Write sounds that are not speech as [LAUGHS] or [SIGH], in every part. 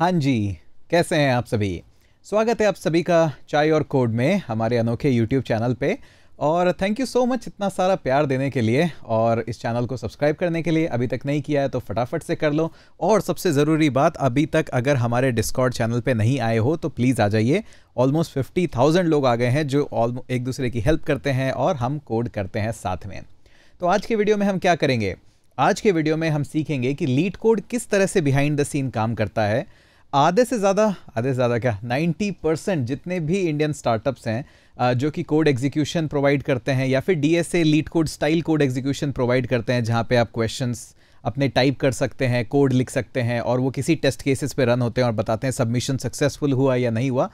हाँ जी कैसे हैं आप सभी स्वागत है आप सभी का चाय और कोड में हमारे अनोखे यूट्यूब चैनल पे और थैंक यू सो मच इतना सारा प्यार देने के लिए और इस चैनल को सब्सक्राइब करने के लिए अभी तक नहीं किया है तो फटाफट से कर लो और सबसे ज़रूरी बात अभी तक अगर हमारे डिस्कॉर्ड चैनल पे नहीं आए हो तो प्लीज़ आ जाइए ऑलमोस्ट फिफ्टी थाउजेंड लोग आ गए हैं जो एक दूसरे की हेल्प करते हैं और हम कोड करते हैं साथ में तो आज के वीडियो में हम क्या करेंगे आज के वीडियो में हम सीखेंगे कि लीड कोड किस तरह से बिहाइंड द सीन काम करता है आधे से ज़्यादा आधे से ज़्यादा क्या 90 परसेंट जितने भी इंडियन स्टार्टअप्स हैं जो कि कोड एग्जीक्यूशन प्रोवाइड करते हैं या फिर DSA LeetCode style code execution provide करते हैं जहाँ पे आप क्वेश्चंस अपने टाइप कर सकते हैं कोड लिख सकते हैं और वो किसी टेस्ट केसेस पे रन होते हैं और बताते हैं सबमिशन सक्सेसफुल हुआ या नहीं हुआ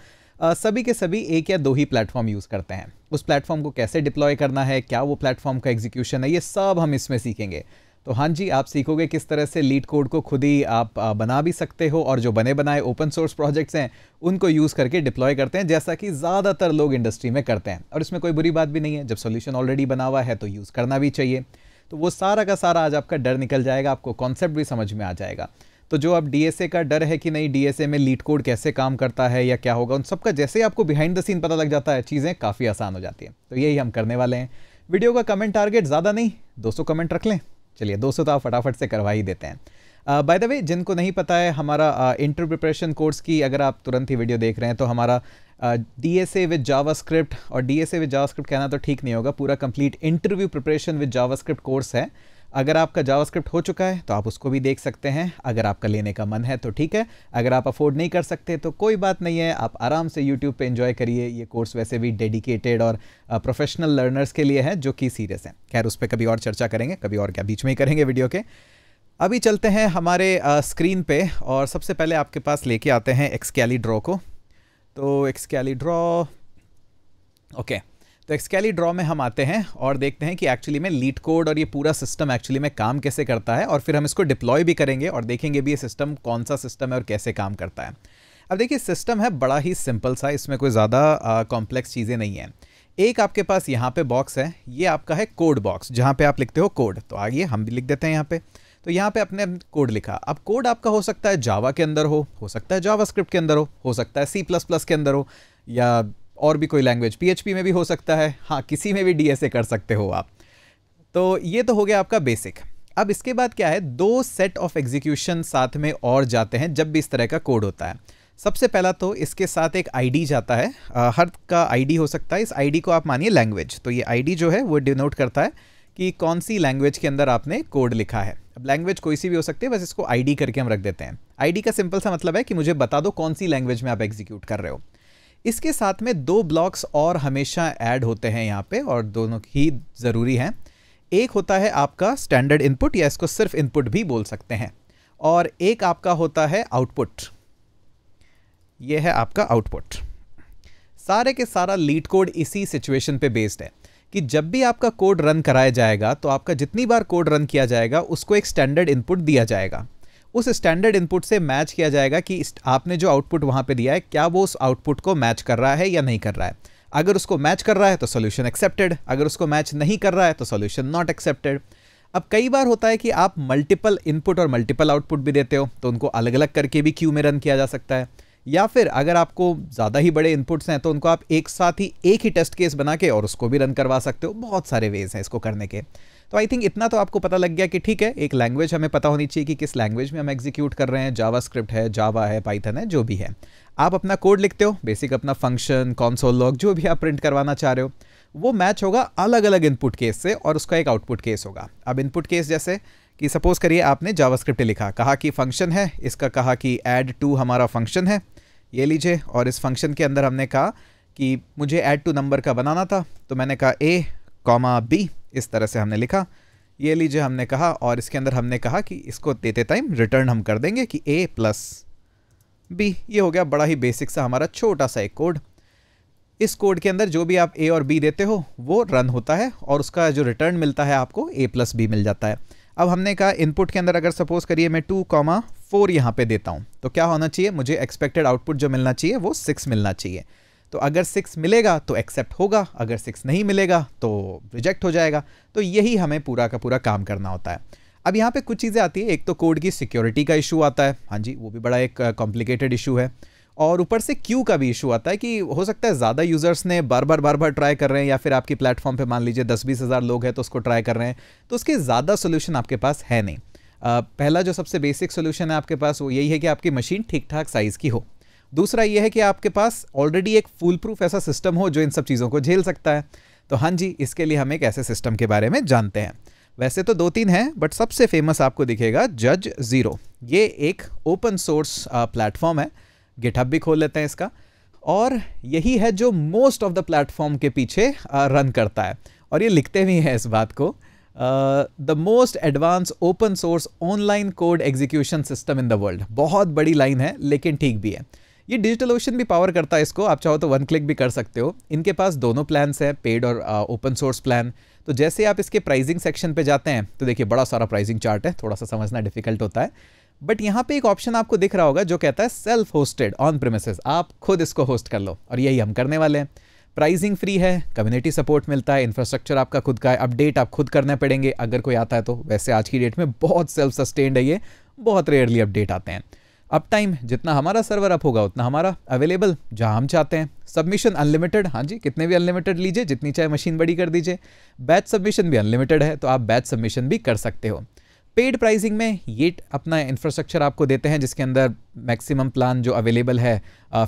सभी के सभी एक या दो ही प्लेटफॉर्म यूज़ करते हैं उस प्लेटफॉर्म को कैसे डिप्लॉय करना है क्या वो प्लेटफॉर्म का एग्जीक्यूशन है ये सब हम इसमें सीखेंगे तो हाँ जी आप सीखोगे किस तरह से लीड कोड को खुद ही आप बना भी सकते हो और जो बने बनाए ओपन सोर्स प्रोजेक्ट्स हैं उनको यूज़ करके डिप्लॉय करते हैं जैसा कि ज़्यादातर लोग इंडस्ट्री में करते हैं और इसमें कोई बुरी बात भी नहीं है जब सोल्यूशन ऑलरेडी बना हुआ है तो यूज़ करना भी चाहिए तो वो सारा का सारा आज आपका डर निकल जाएगा आपको कॉन्सेप्ट भी समझ में आ जाएगा तो जो अब डीएसए का डर है कि नहीं डीएसए में लीड कोड कैसे काम करता है या क्या होगा उन सबका जैसे ही आपको बिहाइंड द सीन पता लग जाता है चीज़ें काफ़ी आसान हो जाती हैं तो यही हम करने वाले हैं वीडियो का कमेंट टारगेट ज़्यादा नहीं 200 कमेंट रख लें चलिए दोस्तों तो आप फटाफट से करवा ही देते हैं बाय द वे जिनको नहीं पता है हमारा इंटर प्रिपरेशन कोर्स की अगर आप तुरंत ही वीडियो देख रहे हैं तो हमारा D S A with JavaScript और D S A with JavaScript कहना तो ठीक नहीं होगा पूरा complete interview preparation with JavaScript course है अगर आपका जावास्क्रिप्ट हो चुका है तो आप उसको भी देख सकते हैं अगर आपका लेने का मन है तो ठीक है अगर आप अफोर्ड नहीं कर सकते तो कोई बात नहीं है आप आराम से यूट्यूब पर इंजॉय करिए ये कोर्स वैसे भी डेडिकेटेड और प्रोफेशनल लर्नर्स के लिए है जो कि सीरियस हैं खैर उस पर कभी और चर्चा करेंगे कभी और क्या बीच में ही करेंगे वीडियो के अभी चलते हैं हमारे स्क्रीन पे और सबसे पहले आपके पास लेके आते हैं एक्सकैली ड्रॉ को तो एक्सकैली ड्रॉ ओके okay. तो एक्सकैली ड्रॉ में हम आते हैं और देखते हैं कि एक्चुअली में लीड कोड और ये पूरा सिस्टम एक्चुअली में काम कैसे करता है और फिर हम इसको डिप्लॉय भी करेंगे और देखेंगे भी ये सिस्टम कौन सा सिस्टम है और कैसे काम करता है अब देखिए सिस्टम है बड़ा ही सिंपल सा इसमें कोई ज़्यादा कॉम्प्लेक्स चीज़ें नहीं हैं एक आपके पास यहाँ पे बॉक्स है ये आपका है कोड बॉक्स जहाँ पे आप लिखते हो कोड तो आइए हम भी लिख देते हैं यहाँ पे तो यहाँ पे आपने कोड लिखा अब कोड आपका हो सकता है जावा के अंदर हो हो सकता है जावा के अंदर हो हो सकता है सी के अंदर हो या और भी कोई लैंग्वेज पी में भी हो सकता है हाँ किसी में भी डी कर सकते हो आप तो ये तो हो गया आपका बेसिक अब इसके बाद क्या है दो सेट ऑफ एग्जीक्यूशन साथ में और जाते हैं जब भी इस तरह का कोड होता है सबसे पहला तो इसके साथ एक आईडी जाता है आ, हर का आईडी हो सकता है इस आईडी को आप मानिए लैंग्वेज तो ये आईडी जो है वो डिनोट करता है कि कौन सी लैंग्वेज के अंदर आपने कोड लिखा है अब लैंग्वेज कोई सी भी हो सकती है बस इसको आईडी करके हम रख देते हैं आईडी का सिंपल सा मतलब है कि मुझे बता दो कौन सी लैंग्वेज में आप एग्जीक्यूट कर रहे हो इसके साथ में दो ब्लॉक्स और हमेशा ऐड होते हैं यहाँ पे और दोनों ही ज़रूरी हैं एक होता है आपका स्टैंडर्ड इनपुट या इसको सिर्फ इनपुट भी बोल सकते हैं और एक आपका होता है आउटपुट यह है आपका आउटपुट सारे के सारा लीड कोड इसी सिचुएशन पे बेस्ड है कि जब भी आपका कोड रन कराया जाएगा तो आपका जितनी बार कोड रन किया जाएगा उसको एक स्टैंडर्ड इनपुट दिया जाएगा उस स्टैंडर्ड इनपुट से मैच किया जाएगा कि आपने जो आउटपुट वहां पे दिया है क्या वो उस आउटपुट को मैच कर रहा है या नहीं कर रहा है अगर उसको मैच कर रहा है तो सोल्यूशन एक्सेप्टेड अगर उसको मैच नहीं कर रहा है तो सोल्यूशन नॉट एक्सेप्टेड अब कई बार होता है कि आप मल्टीपल इनपुट और मल्टीपल आउटपुट भी देते हो तो उनको अलग अलग करके भी क्यू में रन किया जा सकता है या फिर अगर आपको ज़्यादा ही बड़े इनपुट्स हैं तो उनको आप एक साथ ही एक ही टेस्ट केस बना के और उसको भी रन करवा सकते हो बहुत सारे वेज हैं इसको करने के तो आई थिंक इतना तो आपको पता लग गया कि ठीक है एक लैंग्वेज हमें पता होनी चाहिए कि किस लैंग्वेज में हम एग्जीक्यूट कर रहे हैं जावा स्क्रिप्ट है जावा है पाइथन है जो भी है आप अपना कोड लिखते हो बेसिक अपना फंक्शन कॉन्सोल लॉग जो भी आप प्रिंट करवाना चाह रहे हो वो मैच होगा अलग अलग इनपुट केस से और उसका एक आउटपुट केस होगा अब इनपुट केस जैसे कि सपोज़ करिए आपने जावास्क्रिप्ट लिखा कहा कि फंक्शन है इसका कहा कि ऐड टू हमारा फंक्शन है ये लीजिए और इस फंक्शन के अंदर हमने कहा कि मुझे ऐड टू नंबर का बनाना था तो मैंने कहा ए कॉमा बी इस तरह से हमने लिखा ये लीजिए हमने कहा और इसके अंदर हमने कहा कि इसको देते टाइम रिटर्न हम कर देंगे कि ए प्लस बी ये हो गया बड़ा ही बेसिक सा हमारा छोटा सा एक कोड इस कोड के अंदर जो भी आप ए और बी देते हो वो रन होता है और उसका जो रिटर्न मिलता है आपको ए प्लस बी मिल जाता है अब हमने कहा इनपुट के अंदर अगर सपोज़ करिए मैं टू कॉमा फोर यहाँ पर देता हूँ तो क्या होना चाहिए मुझे एक्सपेक्टेड आउटपुट जो मिलना चाहिए वो सिक्स मिलना चाहिए तो अगर सिक्स मिलेगा तो एक्सेप्ट होगा अगर सिक्स नहीं मिलेगा तो रिजेक्ट हो जाएगा तो यही हमें पूरा का पूरा काम करना होता है अब यहाँ पे कुछ चीज़ें आती है एक तो कोड की सिक्योरिटी का इशू आता है हाँ जी वो भी बड़ा एक कॉम्प्लिकेटेड इशू है और ऊपर से क्यू का भी इशू आता है कि हो सकता है ज़्यादा यूज़र्स ने बार बार बार बार ट्राई कर रहे हैं या फिर आपकी प्लेटफॉर्म पे मान लीजिए दस बीस हज़ार लोग हैं तो उसको ट्राई कर रहे हैं तो उसके ज़्यादा सोल्यूशन आपके पास है नहीं पहला जो सबसे बेसिक सोल्यूशन है आपके पास वो यही है कि आपकी मशीन ठीक ठाक साइज़ की हो दूसरा यह है कि आपके पास ऑलरेडी एक फुल प्रूफ ऐसा सिस्टम हो जो इन सब चीज़ों को झेल सकता है तो हाँ जी इसके लिए हम एक ऐसे सिस्टम के बारे में जानते हैं वैसे तो दो तीन हैं बट सबसे फेमस आपको दिखेगा जज ज़ीरो ये एक ओपन सोर्स प्लेटफॉर्म है गिटहब भी खोल लेते हैं इसका और यही है जो मोस्ट ऑफ द प्लेटफॉर्म के पीछे रन करता है और ये लिखते भी हैं इस बात को the most advance open source online code execution system in the world बहुत बड़ी लाइन है लेकिन ठीक भी है ये डिजिटल ओशन भी पावर करता है इसको आप चाहो तो वन क्लिक भी कर सकते हो इनके पास दोनों प्लान्स हैं पेड और ओपन सोर्स प्लान तो जैसे आप इसके प्राइजिंग सेक्शन पर जाते हैं तो देखिए बड़ा सारा प्राइजिंग चार्ट है थोड़ा सा समझना डिफिकल्ट होता है बट यहाँ पे एक ऑप्शन आपको दिख रहा होगा जो कहता है सेल्फ होस्टेड ऑन प्रेमिसेस आप खुद इसको होस्ट कर लो और यही हम करने वाले हैं प्राइसिंग फ्री है कम्युनिटी सपोर्ट मिलता है इंफ्रास्ट्रक्चर आपका खुद का है अपडेट आप खुद करने पड़ेंगे अगर कोई आता है तो वैसे आज की डेट में बहुत सेल्फ सस्टेंड है ये बहुत रेयरली अपडेट आते हैं अप टाइम जितना हमारा सर्वर अप होगा उतना हमारा अवेलेबल जहाँ हम चाहते हैं सबमिशन अनलिमिटेड हाँ जी कितने भी अनलिमिटेड लीजिए जितनी चाहे मशीन बड़ी कर दीजिए बैच सबमिशन भी अनलिमिटेड है तो आप बैच सबमिशन भी कर सकते हो पेड प्राइसिंग में ये अपना इंफ्रास्ट्रक्चर आपको देते हैं जिसके अंदर मैक्सिमम प्लान जो अवेलेबल है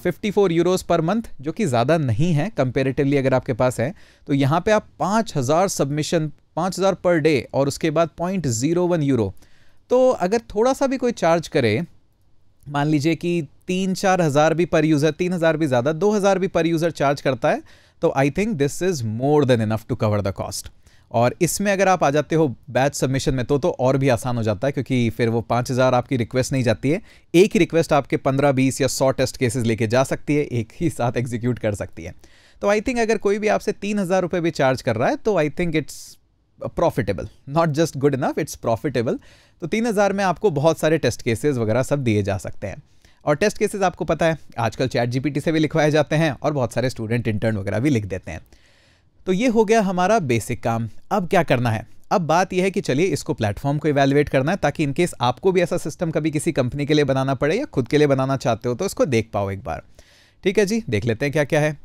फिफ्टी फोर यूरोज़ पर मंथ जो कि ज़्यादा नहीं है कंपेरेटिवली अगर आपके पास है तो यहाँ पे आप पाँच हज़ार सबमिशन पाँच हज़ार पर डे और उसके बाद पॉइंट ज़ीरो वन यूरो तो अगर थोड़ा सा भी कोई चार्ज करे मान लीजिए कि तीन चार हज़ार भी पर यूज़र तीन हज़ार भी ज़्यादा दो हज़ार भी पर यूज़र चार्ज करता है तो I think this is more than enough to cover the cost और इसमें अगर आप आ जाते हो बैच सबमिशन में तो तो और भी आसान हो जाता है क्योंकि फिर वो पाँच हज़ार आपकी रिक्वेस्ट नहीं जाती है एक ही रिक्वेस्ट आपके पंद्रह बीस या सौ टेस्ट केसेस लेके जा सकती है एक ही साथ एग्जीक्यूट कर सकती है तो आई थिंक अगर कोई भी आपसे तीन हज़ार रुपये भी चार्ज कर रहा है तो I think it's profitable not just good enough it's profitable तो तीन हज़ार में आपको बहुत सारे टेस्ट केसेस वगैरह सब दिए जा सकते हैं और टेस्ट केसेस आपको पता है आजकल चैट जीपीटी से भी लिखवाए जाते हैं और बहुत सारे स्टूडेंट इंटर्न वगैरह भी लिख देते हैं तो ये हो गया हमारा बेसिक काम अब क्या करना है अब बात यह है कि चलिए इसको प्लेटफॉर्म को इवेलुएट करना है ताकि इनकेस आपको भी ऐसा सिस्टम कभी किसी कंपनी के लिए बनाना पड़े या खुद के लिए बनाना चाहते हो तो इसको देख पाओ एक बार ठीक है जी देख लेते हैं क्या क्या है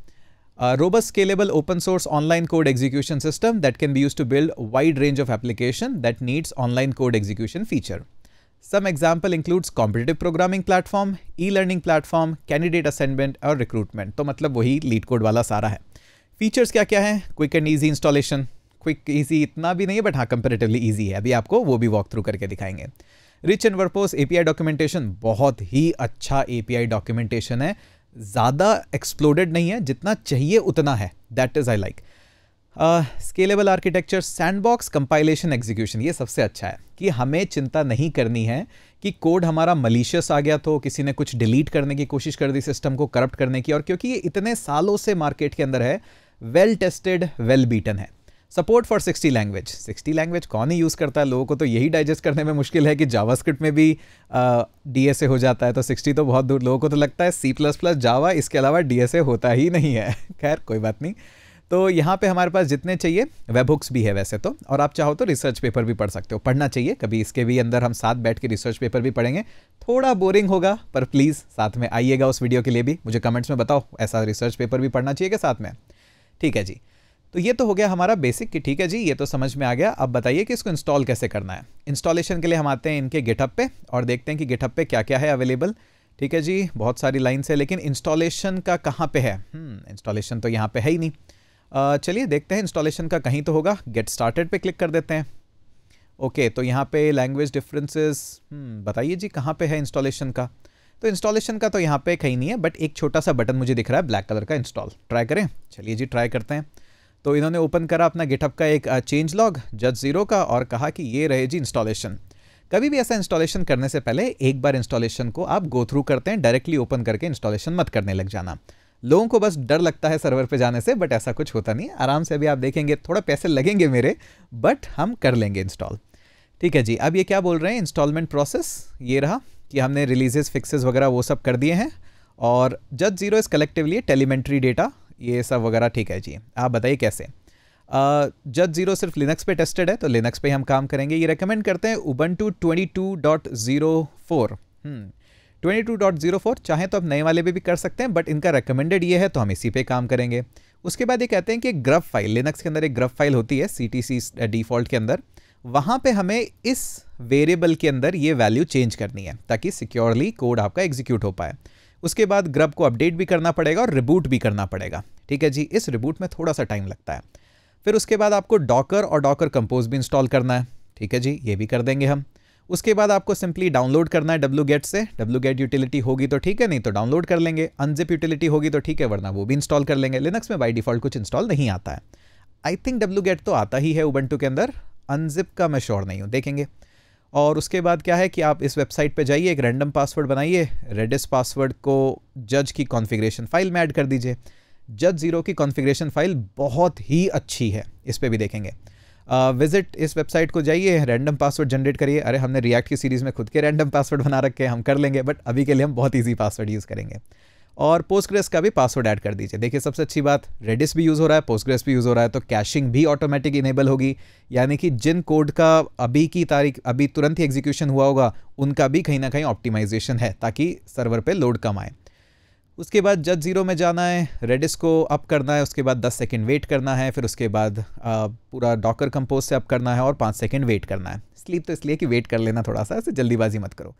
A robust, scalable, open source online code execution system that can be used to build a wide range of application that needs online code execution feature. Some example includes competitive programming platform, e-learning platform, candidate assignment or recruitment. तो मतलब वही lead code वाला सारा है Features क्या क्या है Quick and easy installation. Quick easy इतना भी नहीं है but हाँ comparatively easy है अभी आपको वो भी walk through करके दिखाएंगे Rich and verbose API documentation बहुत ही अच्छा API documentation है ज़्यादा एक्सप्लोडेड नहीं है जितना चाहिए उतना है that is I like scalable architecture sandbox compilation execution ये सबसे अच्छा है कि हमें चिंता नहीं करनी है कि कोड हमारा मलिशियस आ गया तो किसी ने कुछ डिलीट करने की कोशिश कर दी सिस्टम को करप्ट करने की और क्योंकि ये इतने सालों से मार्केट के अंदर है वेल टेस्टेड वेल बीटन है सपोर्ट फॉर 60 लैंग्वेज 60 लैंग्वेज कौन ही यूज़ करता है लोगों को तो यही डाइजेस्ट करने में मुश्किल है कि जावास्क्रिप्ट में भी डी uh, हो जाता है तो 60 तो बहुत दूर लोगों को तो लगता है सी प्लस प्लस जावा इसके अलावा डी होता ही नहीं है [LAUGHS] खैर कोई बात नहीं तो यहाँ पे हमारे पास जितने चाहिए वेब बुक्स भी है वैसे तो और आप चाहो तो रिसर्च पेपर भी पढ़ सकते हो पढ़ना चाहिए कभी इसके भी अंदर हम साथ बैठ के रिसर्च पेपर भी पढ़ेंगे थोड़ा बोरिंग होगा पर प्लीज़ साथ में आइएगा उस वीडियो के लिए भी मुझे कमेंट्स में बताओ ऐसा रिसर्च पेपर भी पढ़ना चाहिए क्या साथ में ठीक है जी तो ये तो हो गया हमारा बेसिक कि ठीक है जी ये तो समझ में आ गया अब बताइए कि इसको इंस्टॉल कैसे करना है इंस्टॉलेशन के लिए हम आते हैं इनके गिटअप पे और देखते हैं कि गिटअप पे क्या क्या है अवेलेबल ठीक है जी बहुत सारी लाइन्स है लेकिन इंस्टॉलेशन का कहाँ पे है इंस्टॉलेशन हम्म, तो यहाँ पे है ही नहीं चलिए देखते हैं इंस्टॉलेशन का कहीं तो होगा गेट स्टार्टेड पर क्लिक कर देते हैं ओके तो यहाँ पर लैंग्वेज डिफ्रेंसेज बताइए जी कहाँ पर है इंस्टॉलेशन का तो इंस्टॉलेशन का तो यहाँ पे कहीं नहीं है बट एक छोटा सा बटन मुझे दिख रहा है ब्लैक कलर का इंस्टॉल ट्राई करें चलिए जी ट्राई करते हैं तो इन्होंने ओपन करा अपना गिटअप का एक चेंज लॉग जज ज़ीरो का और कहा कि ये रहे जी इंस्टॉलेशन कभी भी ऐसा इंस्टॉलेशन करने से पहले एक बार इंस्टॉलेशन को आप गो थ्रू करते हैं डायरेक्टली ओपन करके इंस्टॉलेशन मत करने लग जाना लोगों को बस डर लगता है सर्वर पे जाने से बट ऐसा कुछ होता नहीं आराम से अभी आप देखेंगे थोड़ा पैसे लगेंगे मेरे बट हम कर लेंगे इंस्टॉल ठीक है जी अब ये क्या बोल रहे हैं इंस्टॉलमेंट प्रोसेस ये रहा कि हमने रिलीजेस फिक्सेज वगैरह वो सब कर दिए हैं और जज zero is collectively telemetry data ये सब वगैरह ठीक है जी आप बताइए कैसे जज जीरो सिर्फ लिनक्स पे टेस्टेड है तो लिनक्स पे हम काम करेंगे ये रेकमेंड करते हैं Ubuntu twenty two dot zero four twenty two dot zero four चाहें तो आप नए वाले भी, भी कर सकते हैं बट इनका रेकमेंडेड ये है तो हम इसी पे काम करेंगे उसके बाद ये कहते हैं कि ग्रफ फाइल लिनक्स के अंदर एक ग्रफ फाइल होती है सी टी सी डिफ़ॉल्ट के अंदर वहाँ पे हमें इस वेरिएबल के अंदर ये वैल्यू चेंज करनी है ताकि सिक्योरली कोड आपका एग्जीक्यूट हो पाए उसके बाद ग्रब को अपडेट भी करना पड़ेगा और रिबूट भी करना पड़ेगा ठीक है जी इस रिबूट में थोड़ा सा टाइम लगता है फिर उसके बाद आपको डॉकर और डॉकर कंपोज भी इंस्टॉल करना है ठीक है जी ये भी कर देंगे हम उसके बाद आपको सिंपली डाउनलोड करना है डब्ल्यू गेट से डब्लू गेट यूटिलिटी होगी तो ठीक है नहीं तो डाउनलोड कर लेंगे अनजिप यूटिलिटी होगी तो ठीक है वरना वो भी इंस्टॉल कर लेंगे लिनक्स में बाई डिफ़ॉल्ट कुछ इंस्टॉल नहीं आता है आई थिंक डब्ल्यू गेट तो आता ही है उबंटू के अंदर अनजिप का मैं श्योर नहीं हूँ देखेंगे और उसके बाद क्या है कि आप इस वेबसाइट पे जाइए एक रैंडम पासवर्ड बनाइए रेडिस पासवर्ड को जज की कॉन्फ़िगरेशन फ़ाइल में ऐड कर दीजिए जज ज़ीरो की कॉन्फ़िगरेशन फ़ाइल बहुत ही अच्छी है इस पर भी देखेंगे विजिट uh, इस वेबसाइट को जाइए रैंडम पासवर्ड जनरेट करिए अरे हमने रिएक्ट की सीरीज़ में खुद के रैंडम पासवर्ड बना रखे हैं हम कर लेंगे बट अभी के लिए हम बहुत ईजी पासवर्ड यूज़ करेंगे और पोस्टग्रेस का भी पासवर्ड ऐड कर दीजिए देखिए सबसे अच्छी बात रेडिस भी यूज़ हो रहा है पोस्टग्रेस भी यूज़ हो रहा है तो कैशिंग भी ऑटोमेटिक इनेबल होगी यानी कि जिन कोड का अभी की तारीख अभी तुरंत ही एग्जीक्यूशन हुआ होगा उनका भी कहीं ना कहीं ऑप्टिमाइजेशन है ताकि सर्वर पर लोड कम आए उसके बाद जज ज़ीरो में जाना है रेडिस को अप करना है उसके बाद दस सेकेंड वेट करना है फिर उसके बाद पूरा डॉकर कंपोज से अप करना है और पाँच सेकेंड वेट करना है स्लीप तो इसलिए कि वेट कर लेना थोड़ा सा ऐसे जल्दीबाजी मत करो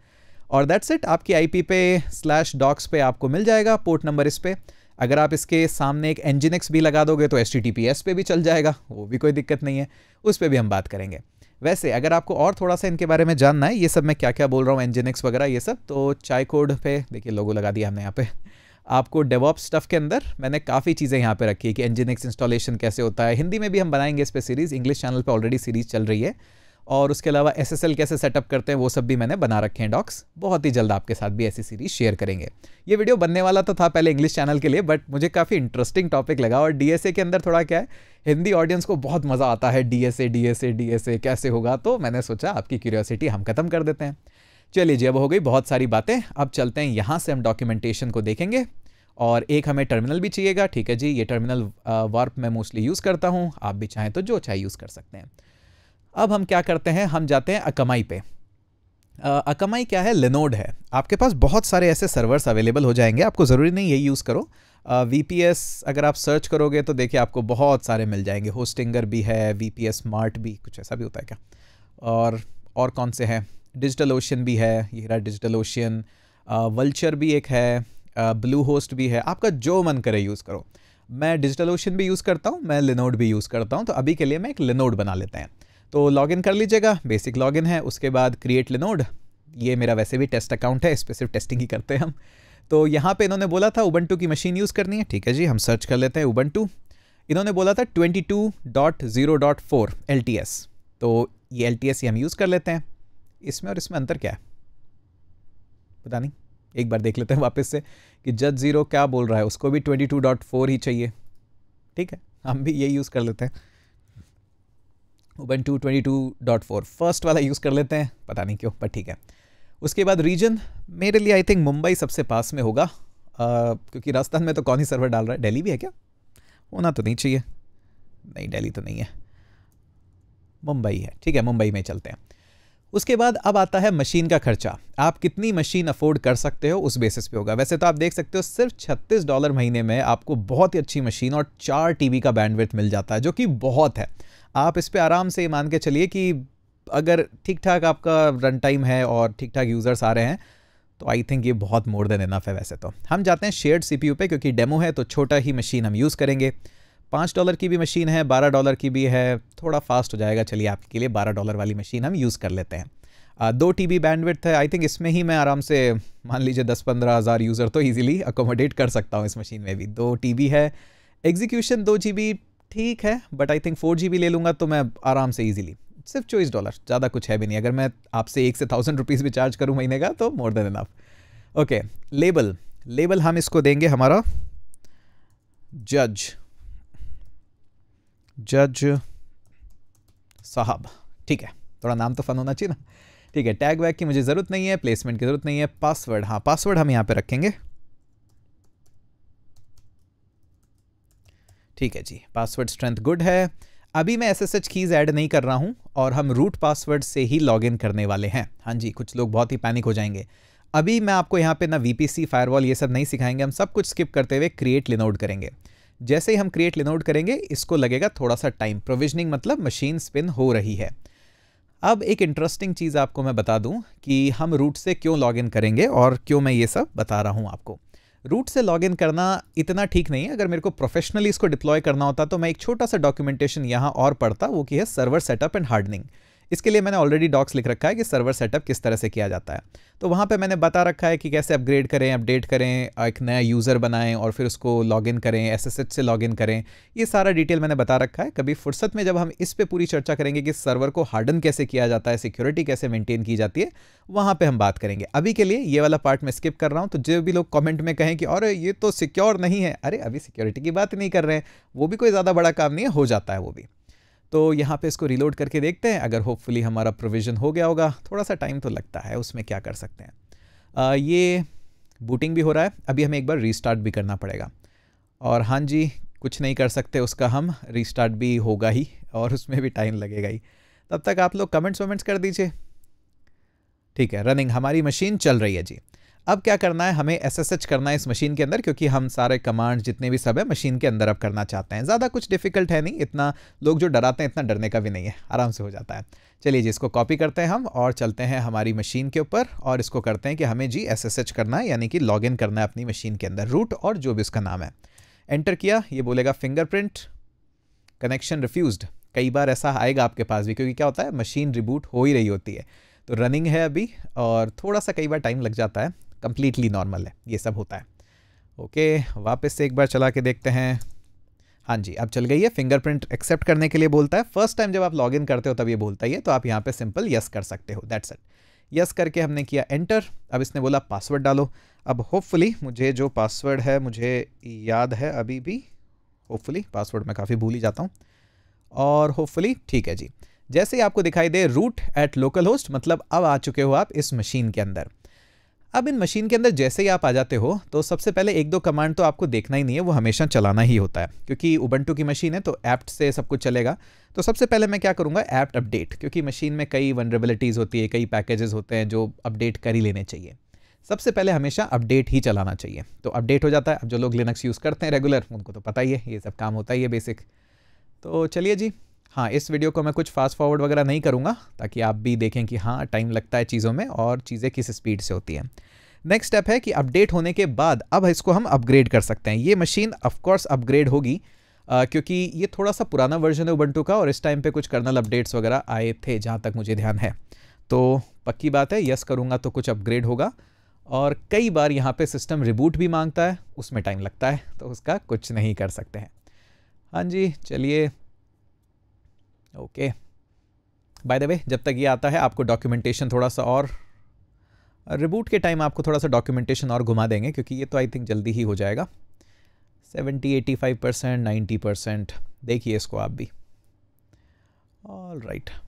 और दैट्स इट आपकी आईपी पे स्लैश डॉक्स पे आपको मिल जाएगा पोर्ट नंबर इस पर अगर आप इसके सामने एक एनजीनिक्स भी लगा दोगे तो एस पे भी चल जाएगा वो भी कोई दिक्कत नहीं है उस पर भी हम बात करेंगे वैसे अगर आपको और थोड़ा सा इनके बारे में जानना है ये सब मैं क्या क्या बोल रहा हूँ एनजिनक्स वगैरह ये सब तो चाय कोड पे देखिए लोगो लगा दिया हमने यहाँ पे आपको डेवॉप स्टफ के अंदर मैंने काफ़ी चीज़ें यहाँ पे रखी है कि एंजिनिक्स इंस्टॉलेशन कैसे होता है हिंदी में भी हम बनाएंगे इस पर सीरीज़ इंग्लिश चैनल पर ऑलरेडी सीरीज़ चल रही है और उसके अलावा एस कैसे सेटअप करते हैं वो सब भी मैंने बना रखे हैं डॉक्स बहुत ही जल्द आपके साथ भी ऐसी सीरीज शेयर करेंगे ये वीडियो बनने वाला तो था पहले इंग्लिश चैनल के लिए बट मुझे काफ़ी इंटरेस्टिंग टॉपिक लगा और डी के अंदर थोड़ा क्या है हिंदी ऑडियंस को बहुत मज़ा आता है D S A D S A D S A कैसे होगा तो मैंने सोचा आपकी क्यूरियोसिटी हम खत्म कर देते हैं चलिए जी अब हो गई बहुत सारी बातें अब चलते हैं यहाँ से हम डॉक्यूमेंटेशन को देखेंगे और एक हमें टर्मिनल भी चाहिएगा ठीक है जी ये टर्मिनल वर्क मैं मोस्टली यूज़ करता हूँ आप भी चाहें तो जो चाहे यूज़ कर सकते हैं अब हम क्या करते हैं हम जाते हैं अकमाई पे अकमाई क्या है लेनोड है आपके पास बहुत सारे ऐसे सर्वर्स अवेलेबल हो जाएंगे आपको ज़रूरी नहीं ये यूज़ करो वी पी एस अगर आप सर्च करोगे तो देखिए आपको बहुत सारे मिल जाएंगे होस्टिंगर भी है वी पी एस स्मार्ट भी कुछ ऐसा भी होता है क्या और और कौन से हैं डिजिटल ओशन भी है ये रहा डिजिटल ओशन वल्चर भी एक है ब्लू होस्ट भी है आपका जो मन करे यूज़ करो मैं डिजिटल ओशन भी यूज़ करता हूँ मैं लिनोड भी यूज़ करता हूँ तो अभी के लिए मैं एक लिनोड बना लेते हैं तो लॉगिन कर लीजिएगा बेसिक लॉगिन है उसके बाद क्रिएट लिनोड ये मेरा वैसे भी टेस्ट अकाउंट है इस पर सिर्फ टेस्टिंग ही करते हैं हम तो यहाँ पे इन्होंने बोला था उबंटू की मशीन यूज़ करनी है ठीक है जी हम सर्च कर लेते हैं उबंटू इन्होंने बोला था 22.0.4 LTS तो ये एल ही हम यूज़ कर लेते हैं इसमें और इसमें अंतर क्या है पता नहीं एक बार देख लेते हैं वापस से कि जज ज़ीरो क्या बोल रहा है उसको भी 22.4 ही चाहिए ठीक है हम भी ये यूज़ कर लेते हैं डॉट 22.4 फर्स्ट वाला यूज़ कर लेते हैं पता नहीं क्यों पर ठीक है उसके बाद रीजन मेरे लिए आई थिंक मुंबई सबसे पास में होगा आ, क्योंकि राजस्थान में तो कौन ही सर्वर डाल रहा है दिल्ली भी है क्या होना तो नहीं चाहिए नहीं दिल्ली तो नहीं है मुंबई है ठीक है मुंबई में चलते हैं उसके बाद अब आता है मशीन का खर्चा आप कितनी मशीन अफोर्ड कर सकते हो उस बेसिस पे होगा वैसे तो आप देख सकते हो सिर्फ 36 डॉलर महीने में आपको बहुत ही अच्छी मशीन और चार टीबी का बैंडविड्थ मिल जाता है जो कि बहुत है आप इस पर आराम से मान के चलिए कि अगर ठीक ठाक आपका रन टाइम है और ठीक ठाक यूज़र्स आ रहे हैं तो आई थिंक ये बहुत मोर देन इनफ है वैसे तो हम जाते हैं शेयर्ड सी पे क्योंकि डेमो है तो छोटा ही मशीन हम यूज़ करेंगे पाँच डॉलर की भी मशीन है बारह डॉलर की भी है थोड़ा फास्ट हो जाएगा चलिए आपके लिए बारह डॉलर वाली मशीन हम यूज़ कर लेते हैं आ, दो टी बी बैंडविड्थ है आई थिंक इसमें ही मैं आराम से मान लीजिए दस पंद्रह हज़ार यूज़र तो ईजिली अकोमोडेट कर सकता हूँ इस मशीन में भी दो टी बी है एग्जीक्यूशन दो जी बी ठीक है but I think four G ले लूँगा तो मैं आराम से ईजिली सिर्फ चौबीस डॉलर ज़्यादा कुछ है भी नहीं अगर मैं आपसे एक से थाउजेंड रुपीज़ भी चार्ज करूँ महीने का तो more than enough okay label label हम इसको देंगे हमारा जज जज साहब ठीक है थोड़ा नाम तो फन होना चाहिए ना ठीक है टैग वैग की मुझे ज़रूरत नहीं है प्लेसमेंट की ज़रूरत नहीं है पासवर्ड हाँ पासवर्ड हम यहाँ पे रखेंगे ठीक है जी पासवर्ड स्ट्रेंथ गुड है अभी मैं S S H keys add नहीं कर रहा हूँ और हम रूट पासवर्ड से ही लॉग इन करने वाले हैं हाँ जी कुछ लोग बहुत ही पैनिक हो जाएंगे अभी मैं आपको यहाँ पे ना वी पी सी फायरवॉल ये सब नहीं सिखाएंगे हम सब कुछ स्किप करते हुए क्रिएट लिनोड करेंगे जैसे ही हम क्रिएट लिनोड करेंगे इसको लगेगा थोड़ा सा टाइम प्रोविजनिंग मतलब मशीन स्पिन हो रही है अब एक इंटरेस्टिंग चीज़ आपको मैं बता दूँ कि हम रूट से क्यों इन करेंगे और क्यों मैं ये सब बता रहा हूँ आपको रूट से लॉग इन करना इतना ठीक नहीं है अगर मेरे को प्रोफेशनली इसको डिप्लॉय करना होता तो मैं एक छोटा सा डॉक्यूमेंटेशन यहाँ और पढ़ता वो की है सर्वर सेटअप एंड हार्डनिंग इसके लिए मैंने ऑलरेडी डॉक्स लिख रखा है कि सर्वर सेटअप किस तरह से किया जाता है तो वहाँ पे मैंने बता रखा है कि कैसे अपग्रेड करें अपडेट करें एक नया यूज़र बनाएं और फिर उसको लॉगिन करें एस से लॉगिन करें ये सारा डिटेल मैंने बता रखा है कभी फुर्सत में जब हम इस पर पूरी चर्चा करेंगे कि सर्वर को हार्डन कैसे किया जाता है सिक्योरिटी कैसे मेनटेन की जाती है वहाँ पर हम बात करेंगे अभी के लिए ये वाला पार्ट मैं स्किप कर रहा हूँ तो जो भी लोग कॉमेंट में कहें कि और ये तो सिक्योर नहीं है अरे अभी सिक्योरिटी की बात नहीं कर रहे हैं वो भी कोई ज़्यादा बड़ा काम नहीं है हो जाता है वो भी तो यहाँ पे इसको रिलोड करके देखते हैं अगर होपफुली हमारा प्रोविज़न हो गया होगा थोड़ा सा टाइम तो लगता है उसमें क्या कर सकते हैं आ, ये बूटिंग भी हो रहा है अभी हमें एक बार रीस्टार्ट भी करना पड़ेगा और हाँ जी कुछ नहीं कर सकते उसका हम रीस्टार्ट भी होगा ही और उसमें भी टाइम लगेगा ही तब तक आप लोग कमेंट्स वमेंट्स कर दीजिए ठीक है रनिंग हमारी मशीन चल रही है जी अब क्या करना है हमें एस करना है इस मशीन के अंदर क्योंकि हम सारे कमांड जितने भी सब है मशीन के अंदर अब करना चाहते हैं ज़्यादा कुछ डिफिकल्ट है नहीं इतना लोग जो डराते हैं इतना डरने का भी नहीं है आराम से हो जाता है चलिए जी इसको कॉपी करते हैं हम और चलते हैं हमारी मशीन के ऊपर और इसको करते हैं कि हमें जी एस करना है यानी कि लॉग करना है अपनी मशीन के अंदर रूट और जो भी उसका नाम है एंटर किया ये बोलेगा फिंगरप्रिंट कनेक्शन रिफ्यूज़ कई बार ऐसा आएगा आपके पास भी क्योंकि क्या होता है मशीन रिबूट हो ही रही होती है तो रनिंग है अभी और थोड़ा सा कई बार टाइम लग जाता है कम्प्लीटली नॉर्मल है ये सब होता है ओके वापस से एक बार चला के देखते हैं हाँ जी अब चल गई है फिंगरप्रिंट एक्सेप्ट करने के लिए बोलता है फर्स्ट टाइम जब आप लॉग इन करते हो तब ये बोलता ही है तो आप यहाँ पे सिंपल यस कर सकते हो दैट्स इट यस करके हमने किया एंटर अब इसने बोला पासवर्ड डालो अब होपफुली मुझे जो पासवर्ड है मुझे याद है अभी भी होपफुली पासवर्ड मैं काफ़ी भूल ही जाता हूँ और होपफुली ठीक है जी जैसे ही आपको दिखाई दे रूट एट लोकल होस्ट मतलब अब आ चुके हो आप इस मशीन के अंदर अब इन मशीन के अंदर जैसे ही आप आ जाते हो तो सबसे पहले एक दो कमांड तो आपको देखना ही नहीं है वो हमेशा चलाना ही होता है क्योंकि उबंटू की मशीन है तो ऐप्ट से सब कुछ चलेगा तो सबसे पहले मैं क्या करूँगा ऐप्ट अपडेट क्योंकि मशीन में कई वनरेबिलिटीज़ होती है कई पैकेजेस होते हैं जो अपडेट कर ही लेने चाहिए सबसे पहले हमेशा अपडेट ही चलाना चाहिए तो अपडेट हो जाता है अब जो लोग लिनक्स यूज़ करते हैं रेगुलर उनको तो पता ही है ये सब काम होता ही है बेसिक तो चलिए जी हाँ इस वीडियो को मैं कुछ फास्ट फॉरवर्ड वगैरह नहीं करूँगा ताकि आप भी देखें कि हाँ टाइम लगता है चीज़ों में और चीज़ें किस स्पीड से होती हैं नेक्स्ट स्टेप है कि अपडेट होने के बाद अब इसको हम अपग्रेड कर सकते हैं ये मशीन ऑफकोर्स अपग्रेड होगी आ, क्योंकि ये थोड़ा सा पुराना वर्जन है उबंटू का और इस टाइम पे कुछ कर्नल अपडेट्स वगैरह आए थे जहाँ तक मुझे ध्यान है तो पक्की बात है यस करूँगा तो कुछ अपग्रेड होगा और कई बार यहाँ पे सिस्टम रिबूट भी मांगता है उसमें टाइम लगता है तो उसका कुछ नहीं कर सकते हैं हाँ जी चलिए ओके बाय द वे जब तक ये आता है आपको डॉक्यूमेंटेशन थोड़ा सा और रिबूट के टाइम आपको थोड़ा सा डॉक्यूमेंटेशन और घुमा देंगे क्योंकि ये तो आई थिंक जल्दी ही हो जाएगा seventy eighty five percent ninety percent देखिए इसको आप भी ऑल राइट right.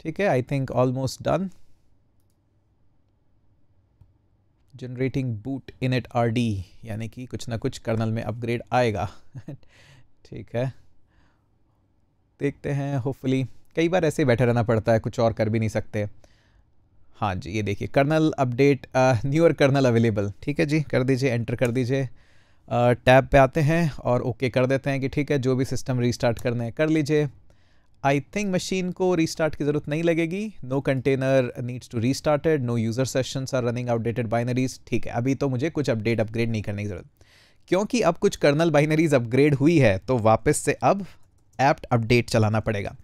ठीक है I think almost done generating boot init R D यानी कि कुछ ना कुछ कर्नल में अपग्रेड आएगा [LAUGHS] ठीक है देखते हैं होपफुली कई बार ऐसे बैठे रहना पड़ता है कुछ और कर भी नहीं सकते हाँ जी ये देखिए kernel update newer kernel available ठीक है जी कर दीजिए एंटर कर दीजिए टैब पे आते हैं और ओके कर देते हैं कि ठीक है जो भी सिस्टम रीस्टार्ट करना है कर लीजिए आई थिंक मशीन को रीस्टार्ट की ज़रूरत नहीं लगेगी no container needs to restarted no user sessions are running outdated binaries ठीक है अभी तो मुझे कुछ अपडेट अपग्रेड नहीं करने की ज़रूरत क्योंकि अब कुछ कर्नल बाइनरीज अपग्रेड हुई है तो वापस से अब एप्ट अपडेट चलाना पड़ेगा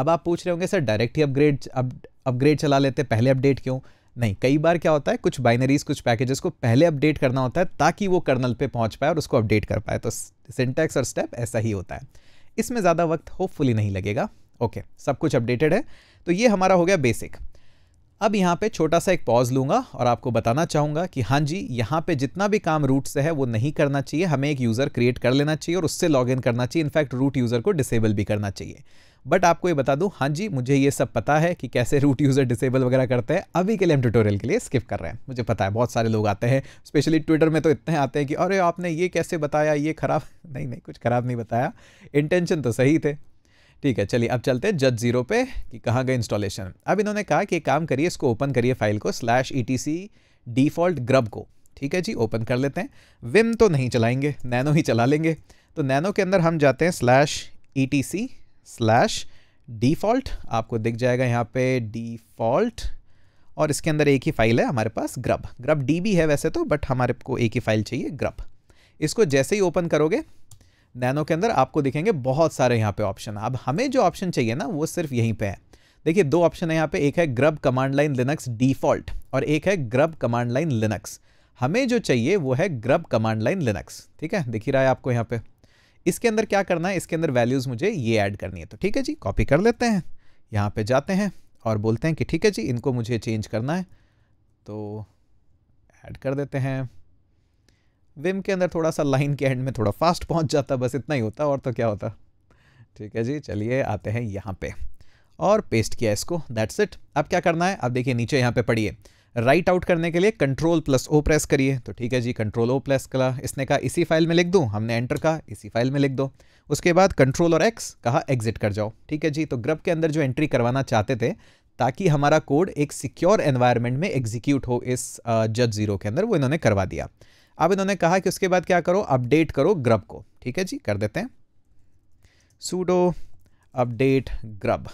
अब आप पूछ रहे होंगे सर डायरेक्ट ही अपग्रेड अपग्रेड चला लेते पहले अपडेट क्यों नहीं कई बार क्या होता है कुछ बाइनरीज कुछ पैकेजेस को पहले अपडेट करना होता है ताकि वो कर्नल पे पहुंच पाए और उसको अपडेट कर पाए तो सिंटैक्स और स्टेप ऐसा ही होता है इसमें ज़्यादा वक्त होपफुली नहीं लगेगा ओके सब कुछ अपडेटेड है तो ये हमारा हो गया बेसिक अब यहाँ पे छोटा सा एक पॉज लूँगा और आपको बताना चाहूँगा कि हाँ जी यहाँ पे जितना भी काम रूट से है वो नहीं करना चाहिए हमें एक यूज़र क्रिएट कर लेना चाहिए और उससे लॉग इन करना चाहिए इनफैक्ट रूट यूज़र को डिसेबल भी करना चाहिए बट आपको ये बता दूँ हाँ जी मुझे ये सब पता है कि कैसे रूट यूज़र डिसेबल वगैरह करते हैं अभी के लिए हम ट्यूटोरियल के लिए स्किप कर रहे हैं मुझे पता है बहुत सारे लोग आते हैं स्पेशली ट्विटर में तो इतने आते हैं कि अरे आपने ये कैसे बताया ये खराब [LAUGHS] नहीं नहीं कुछ ख़राब नहीं बताया इंटेंशन तो सही थे ठीक है चलिए अब चलते हैं जज जीरो पे कि कहाँ गए इंस्टॉलेशन अब इन्होंने कहा कि काम करिए इसको ओपन करिए फाइल को slash E T C default grub को ठीक है जी ओपन कर लेते हैं विम तो नहीं चलाएंगे नैनो ही चला लेंगे तो नैनो के अंदर हम जाते हैं slash E T C slash default आपको दिख जाएगा यहाँ पे डिफ़ॉल्ट और इसके अंदर एक ही फाइल है हमारे पास ग्रब ग्रब डी भी है वैसे तो बट हमारे को एक ही फाइल चाहिए ग्रब इसको जैसे ही ओपन करोगे नैनो के अंदर आपको दिखेंगे बहुत सारे यहाँ पे ऑप्शन अब हमें जो ऑप्शन चाहिए ना वो सिर्फ यहीं पे है देखिए दो ऑप्शन है यहाँ पे एक है grub command line Linux default और एक है ग्रब कमांड लाइन लिनक्स हमें जो चाहिए वो है ग्रब कमांड लाइन लिनक्स ठीक है दिख ही रहा है आपको यहाँ पे इसके अंदर क्या करना है इसके अंदर वैल्यूज़ मुझे ये ऐड करनी है तो ठीक है जी कॉपी कर लेते हैं यहाँ पे जाते हैं और बोलते हैं कि ठीक है जी इनको मुझे चेंज करना है तो ऐड कर देते हैं विम के अंदर थोड़ा सा लाइन के एंड में थोड़ा फास्ट पहुंच जाता बस इतना ही होता और तो क्या होता ठीक है जी चलिए आते हैं यहाँ पे और पेस्ट किया इसको दैट्स इट अब क्या करना है अब देखिए नीचे यहाँ पे पढ़िए राइट आउट करने के लिए कंट्रोल प्लस ओ प्रेस करिए तो ठीक है जी कंट्रोल ओ प्लस कला इसने कहा इसी फाइल में लिख दूँ हमने एंटर कहा इसी फाइल में लिख दो उसके बाद कंट्रोल और एक्स कहा एग्जिट कर जाओ ठीक है जी तो ग्रब के अंदर जो एंट्री करवाना चाहते थे ताकि हमारा कोड एक सिक्योर एनवायरनमेंट में एग्जीक्यूट हो इस जज ज़ीरो के अंदर वो इन्होंने करवा दिया अब इन्होंने कहा कि उसके बाद क्या करो अपडेट करो ग्रब को ठीक है जी कर देते हैं सूडो अपडेट ग्रब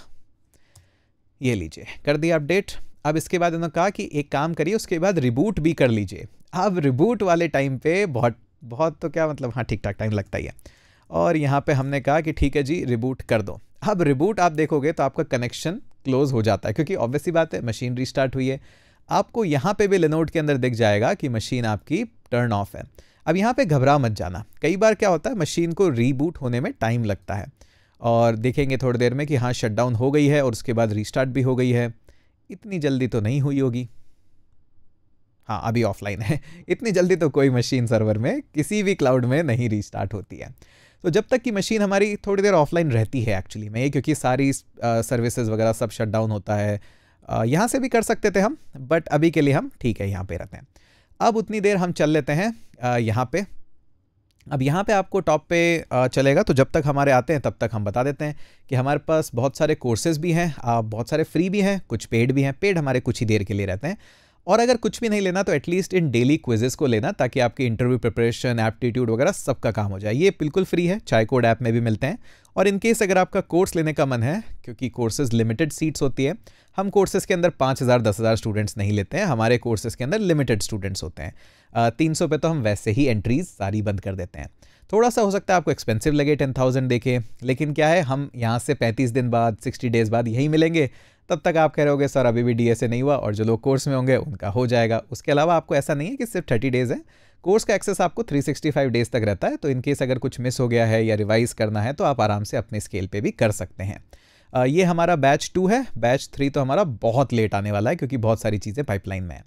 ये लीजिए कर दिया अपडेट अब इसके बाद इन्होंने कहा कि एक काम करिए उसके बाद रिबूट भी कर लीजिए अब रिबूट वाले टाइम पे बहुत बहुत तो क्या मतलब हाँ ठीक ठाक टाइम लगता ही है और यहाँ पे हमने कहा कि ठीक है जी रिबूट कर दो अब रिबूट आप देखोगे तो आपका कनेक्शन क्लोज हो जाता है क्योंकि ऑब्वियसली बात है मशीन रिस्टार्ट हुई है आपको यहाँ पे भी लेनोट के अंदर दिख जाएगा कि मशीन आपकी टर्न ऑफ है अब यहाँ पे घबरा मत जाना कई बार क्या होता है मशीन को रीबूट होने में टाइम लगता है और देखेंगे थोड़ी देर में कि हाँ शटडाउन हो गई है और उसके बाद रीस्टार्ट भी हो गई है इतनी जल्दी तो नहीं हुई होगी हाँ अभी ऑफलाइन है [LAUGHS] इतनी जल्दी तो कोई मशीन सर्वर में किसी भी क्लाउड में नहीं रीस्टार्ट होती है तो जब तक कि मशीन हमारी थोड़ी देर ऑफलाइन रहती है एक्चुअली में क्योंकि सारी सर्विसेज वगैरह सब शट डाउन होता है यहाँ से भी कर सकते थे हम बट अभी के लिए हम ठीक है यहाँ पे रहते हैं अब उतनी देर हम चल लेते हैं यहाँ पे अब यहाँ पे आपको टॉप पे चलेगा तो जब तक हमारे आते हैं तब तक हम बता देते हैं कि हमारे पास बहुत सारे कोर्सेज भी हैं बहुत सारे फ्री भी हैं कुछ पेड भी हैं पेड हमारे कुछ ही देर के लिए रहते हैं और अगर कुछ भी नहीं लेना तो एटलीस्ट इन डेली क्विजेज़ को लेना ताकि आपकी इंटरव्यू प्रिपरेशन एप्टीट्यूड वगैरह सबका काम हो जाए ये बिल्कुल फ्री है चाय कोड ऐप में भी मिलते हैं और इन केस अगर आपका कोर्स लेने का मन है क्योंकि कोर्सेज लिमिटेड सीट्स होती है हम कोर्सेज़ के अंदर पाँच हज़ार दस हज़ार स्टूडेंट्स नहीं लेते हैं हमारे कोर्सेज़ के अंदर लिमिटेड स्टूडेंट्स होते हैं तीन सौ पे तो हम वैसे ही एंट्रीज सारी बंद कर देते हैं थोड़ा सा हो सकता है आपको एक्सपेंसिव लगे टेन थाउजेंड देखे लेकिन क्या है हम यहाँ से पैंतीस दिन बाद सिक्सटी डेज़ बाद यही मिलेंगे तब तक आप कह रहे होगे सर अभी भी डी नहीं हुआ और जो लोग कोर्स में होंगे उनका हो जाएगा उसके अलावा आपको ऐसा नहीं है कि सिर्फ थर्टी डेज़ है कोर्स का एक्सेस आपको 365 डेज तक रहता है तो इन केस अगर कुछ मिस हो गया है या रिवाइज करना है तो आप आराम से अपने स्केल पे भी कर सकते हैं ये हमारा बैच टू है बैच थ्री तो हमारा बहुत लेट आने वाला है क्योंकि बहुत सारी चीज़ें पाइपलाइन में हैं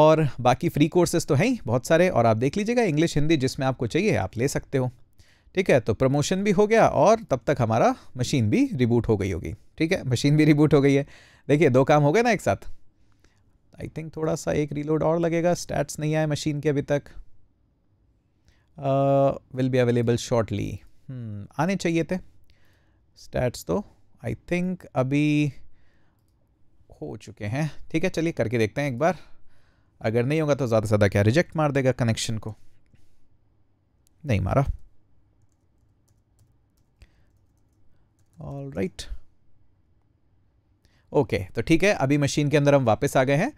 और बाकी फ्री कोर्सेज तो हैं बहुत सारे और आप देख लीजिएगा इंग्लिश हिंदी जिसमें आपको चाहिए आप ले सकते हो ठीक है तो प्रमोशन भी हो गया और तब तक हमारा मशीन भी रिबूट हो गई होगी ठीक है मशीन भी रिबूट हो गई है देखिए दो काम हो गए ना एक साथ आई थिंक थोड़ा सा एक रीलोड और लगेगा स्टैट्स नहीं आए मशीन के अभी तक विल बी अवेलेबल शॉर्टली आने चाहिए थे स्टैट्स तो आई थिंक अभी हो चुके हैं ठीक है चलिए करके देखते हैं एक बार अगर नहीं होगा तो ज़्यादा से ज़्यादा क्या रिजेक्ट मार देगा कनेक्शन को नहीं मारा ऑल राइट ओके तो ठीक है अभी मशीन के अंदर हम वापस आ गए हैं